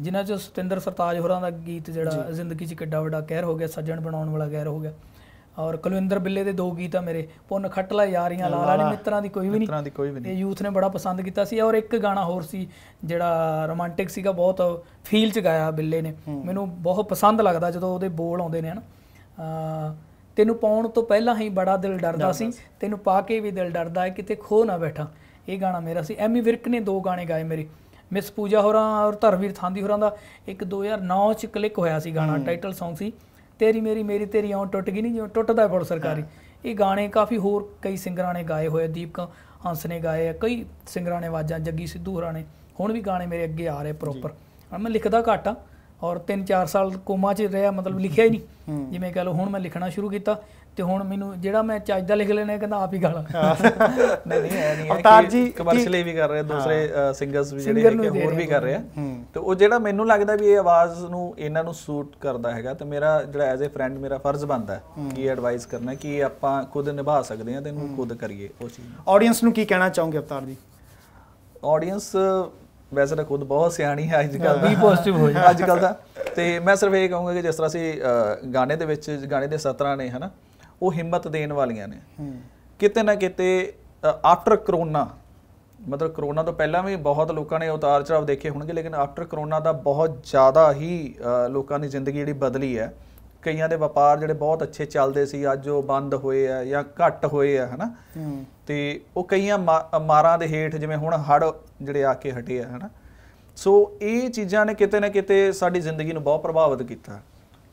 ਜਿਨ੍ਹਾਂ ਚ ਸਤਿੰਦਰ ਸਰਤਾਜ ਹੋਰਾਂ ਦਾ ਗੀਤ ਜਿਹੜਾ ਜ਼ਿੰਦਗੀ 'ਚ ਕਿੱਡਾ ਵੱਡਾ ਕਹਿਰ ਹੋ ਗਿਆ ਸੱਜਣ ਬਣਾਉਣ ਵਾਲਾ ਕਹਿਰ ਹੋ ਗਿਆ ਔਰ ਕੁਲਵਿੰਦਰ ਬਿੱਲੇ ਦੇ ਦੋ ਗੀਤ ਆ ਮੇਰੇ ਪੁੰਨ ਖੱਟਲਾ ਯਾਰੀਆਂ ਲਾਲਾ ਨੇ ਮਿੱਤਰਾਂ ਦੀ ਕੋਈ ਵੀ ਨਹੀਂ ਮਿੱਤਰਾਂ ਦੀ ਕੋਈ ਵੀ ਨਹੀਂ ਇਹ ਯੂਥ ਨੇ ਬੜਾ ਪਸੰਦ ਕੀਤਾ ਸੀ ਔਰ ਇੱਕ ਗਾਣਾ ਹੋਰ ਸੀ ਜਿਹੜਾ ਰੋਮਾਂਟਿਕ ਸੀਗਾ ਬਹੁਤ ਫੀਲ ਚ ਗਾਇਆ ਬਿੱਲੇ ਨੇ ਮੈਨੂੰ ਬਹੁਤ ਪਸੰਦ ਲੱਗਦਾ ਜਦੋਂ ਉਹਦੇ ਬੋਲ ਆਉਂਦੇ ਨੇ ਹਨ ਤੈਨੂੰ ਪਾਉਣ ਤੋਂ ਪਹਿਲਾਂ ਹੀ ਬੜਾ ਦਿਲ ਡਰਦਾ ਸੀ ਤੈਨੂੰ ਪਾ ਕੇ ਵੀ ਦਿਲ ਡਰਦਾ ਹੈ ਕਿਤੇ ਖੋ ਨਾ ਬੈਠਾ ਇਹ ਗਾਣਾ ਮੇਰਾ ਸੀ ਐਮੀ ਵਿਰਕ ਨੇ ਦੋ ਗਾਣੇ ਗਾਏ ਮੇਰੇ ਮਿਸ ਪੂਜਾ ਹੋਰਾਂ ਔਰ ਧਰਮਵੀਰ ਥਾਂਦੀ ਹੋਰਾਂ ਦਾ ਇੱਕ 2009 ਚ ਕਲਿੱਕ ਹੋਇਆ ਸੀ ਗਾਣਾ ਟਾਈਟਲ Song ਸੀ ਤੇਰੀ ਮੇਰੀ ਮੇਰੀ ਤੇਰੀ ਔਂ ਟੁੱਟ ਗਈ ਨਹੀਂ ਜਿਉਂ ਟੁੱਟਦਾ ਬੜ ਸਰਕਾਰੀ ਇਹ ਗਾਣੇ ਕਾਫੀ ਹੋਰ ਕਈ ਸਿੰਗਰਾਂ ਨੇ ਗਾਏ ਹੋਏ ਦੀਪਕ ਹੰਸ ਨੇ ਗਾਏ ਆ ਕਈ ਸਿੰਗਰਾਂ ਨੇ ਆਵਾਜ਼ਾਂ ਜੱਗੀ ਸਿੱਧੂ ਹੋਰਾਂ ਨੇ ਹੁਣ ਵੀ ਗਾਣੇ ਮੇਰੇ ਅੱਗੇ ਆ ਰਹੇ ਪ੍ਰੋਪਰ ਮੈਂ ਲਿਖਦਾ ਘੱਟ ਆ ਔਰ 3-4 ਸਾਲ ਕੋਮਾ 'ਚ ਰਿਹਾ ਮਤਲਬ ਲਿਖਿਆ ਹੀ ਨਹੀਂ ਜਿਵੇਂ ਕਹ ਲਓ ਹੁਣ ਮੈਂ ਲਿਖਣਾ ਸ਼ੁਰੂ ਕੀਤਾ ਤੇ ਹੁਣ ਮੈਨੂੰ ਜਿਹੜਾ ਮੈਂ ਚੱਜ ਦਾ ਲਿਖ ਲੈਣਾ ਕਹਿੰਦਾ ਆਪ ਹੀ ਗਾਣਾ ਨਹੀਂ ਨਹੀਂ ਐ ਨਹੀਂ ਅਵਤਾਰ ਜੀ ਕਮਰਸ਼ੀਅਲ ਵੀ ਕਰ ਰਹੇ ਦੂਸਰੇ ਸਿੰਗਰਸ ਵੀ ਜਿਹੜੇ ਹੈਗੇ
ਹੋਰ ਵੀ ਕਰ ਰਹੇ ਆ ਤੇ ਉਹ ਜਿਹੜਾ ਮੈਨੂੰ ਲੱਗਦਾ ਵੀ ਇਹ ਆਵਾਜ਼ ਨੂੰ ਇਹਨਾਂ ਨੂੰ ਸੂਟ ਕਰਦਾ ਹੈਗਾ ਤੇ ਮੇਰਾ ਜਿਹੜਾ ਐਜ਼ ਅ ਫਰੈਂਡ ਮੇਰਾ ਫਰਜ਼ ਬਣਦਾ ਕਿ ਐਡਵਾਈਸ ਕਰਨਾ ਕਿ ਆਪਾਂ ਖੁਦ ਨਿਭਾ ਸਕਦੇ ਆ ਤੇ ਇਹਨੂੰ ਖੁਦ ਕਰੀਏ ਉਹ ਚੀਜ਼
ਆਡੀਅנס ਨੂੰ ਕੀ ਕਹਿਣਾ ਚਾਹੋਗੇ ਅਵਤਾਰ ਜੀ
ਆਡੀਅנס ਵੈਸੇ ਤਾਂ ਖੁਦ ਬਹੁਤ ਸਿਆਣੀ ਹੈ ਅੱਜ ਕੱਲ ਵੀ ਪੋਜ਼ਿਟਿਵ ਹੋ ਜਾ ਅੱਜ ਕੱਲ ਦਾ ਤੇ ਮੈਂ ਸਿਰਫ ਇਹ ਕਹੂੰਗਾ ਕਿ ਜਿਸ ਤਰ੍ਹਾਂ ਸੀ ਗਾਣੇ ਦੇ ਵਿੱਚ ਗਾਣੇ ਦੇ ਸਤਰਾਂ ਨੇ ਹਨਾ ਉਹ ਹਿੰਮਤ ਦੇਣ ਵਾਲੀਆਂ ਨੇ ਕਿਤੇ ਨਾ ਕਿਤੇ ਆਫਟਰ ਕਰੋਨਾ ਮਤਲਬ ਕਰੋਨਾ ਤੋਂ ਪਹਿਲਾਂ ਵੀ ਬਹੁਤ ਲੋਕਾਂ ਨੇ ਉਤਾਰ ਚੜਾਵ ਦੇਖੇ ਹੋਣਗੇ ਲੇਕਿਨ ਆਫਟਰ ਕਰੋਨਾ ਦਾ ਬਹੁਤ ਜ਼ਿਆਦਾ ਹੀ ਲੋਕਾਂ ਦੀ ਜ਼ਿੰਦਗੀ ਜਿਹੜੀ ਬਦਲੀ ਹੈ ਕਈਆਂ ਦੇ ਵਪਾਰ ਜਿਹੜੇ ਬਹੁਤ ਅੱਛੇ ਚੱਲਦੇ ਸੀ ਅੱਜ ਉਹ ਬੰਦ ਹੋਏ ਆ ਜਾਂ ਘਟ ਹੋਏ ਆ ਹਨਾ ਤੇ ਉਹ ਕਈਆਂ ਮਾਰਾਂ ਦੇ ਹੇਠ ਜਿਵੇਂ ਹੁਣ ਹੜ ਜਿਹੜੇ ਆ ਕੇ ਹਟੇ ਆ ਹਨਾ ਸੋ ਇਹ ਚੀਜ਼ਾਂ ਨੇ ਕਿਤੇ ਨਾ ਕਿਤੇ ਸਾਡੀ ਜ਼ਿੰਦਗੀ ਨੂੰ ਬਹੁਤ ਪ੍ਰਭਾਵਿਤ ਕੀਤਾ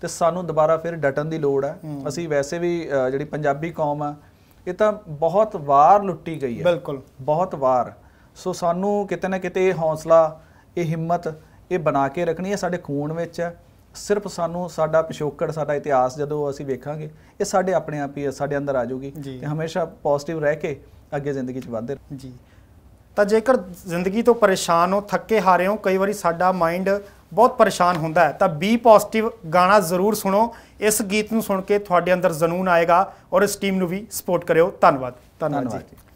ਤੇ ਸਾਨੂੰ ਦੁਬਾਰਾ ਫਿਰ ਡਟਣ ਦੀ ਲੋੜ ਹੈ ਅਸੀਂ ਵੈਸੇ ਵੀ ਜਿਹੜੀ ਪੰਜਾਬੀ ਕੌਮ ਆ ਇਹ ਤਾਂ ਬਹੁਤ ਵਾਰ ਲੁੱਟੀ ਗਈ ਹੈ ਬਿਲਕੁਲ ਬਹੁਤ ਵਾਰ ਸੋ ਸਾਨੂੰ ਕਿਤੇ ਨਾ ਕਿਤੇ ਇਹ ਹੌਸਲਾ ਇਹ ਹਿੰਮਤ ਇਹ ਬਣਾ ਕੇ ਰੱਖਣੀ ਹੈ ਸਾਡੇ ਖੂਨ ਵਿੱਚ ਹੈ ਸਿਰਫ ਸਾਨੂੰ ਸਾਡਾ ਪਿਛੋਕੜ ਸਾਡਾ ਇਤਿਹਾਸ ਜਦੋਂ ਅਸੀਂ ਵੇਖਾਂਗੇ ਇਹ ਸਾਡੇ ਆਪਣੇ ਆਪ ਹੀ ਸਾਡੇ ਅੰਦਰ ਆ ਜਾਊਗੀ ਤੇ ਹਮੇਸ਼ਾ ਪੋਜ਼ਿਟਿਵ ਰਹਿ
ਕੇ ਅੱਗੇ ਜ਼ਿੰਦਗੀ 'ਚ ਵਧਦੇ ਜੀ ਤਾਂ ਜੇਕਰ ਜ਼ਿੰਦਗੀ ਤੋਂ ਪਰੇਸ਼ਾਨ ਹੋ ਥੱਕੇ ਹਾਰੇ ਹੋ ਕਈ ਵਾਰੀ ਸਾਡਾ ਮਾਈਂਡ ਬਹੁਤ ਪਰੇਸ਼ਾਨ ਹੁੰਦਾ ਹੈ ਤਾਂ ਬੀ ਪੋਜ਼ਿਟਿਵ ਗਾਣਾ ਜ਼ਰੂਰ ਸੁਣੋ ਇਸ ਗੀਤ ਨੂੰ ਸੁਣ ਕੇ ਤੁਹਾਡੇ ਅੰਦਰ ਜ਼ਨੂਨ ਆਏਗਾ ਔਰ ਇਸ ਟੀਮ ਨੂੰ ਵੀ ਸਪੋਰਟ ਕਰਿਓ ਧੰਨਵਾਦ ਧੰਨਵਾਦ ਜੀ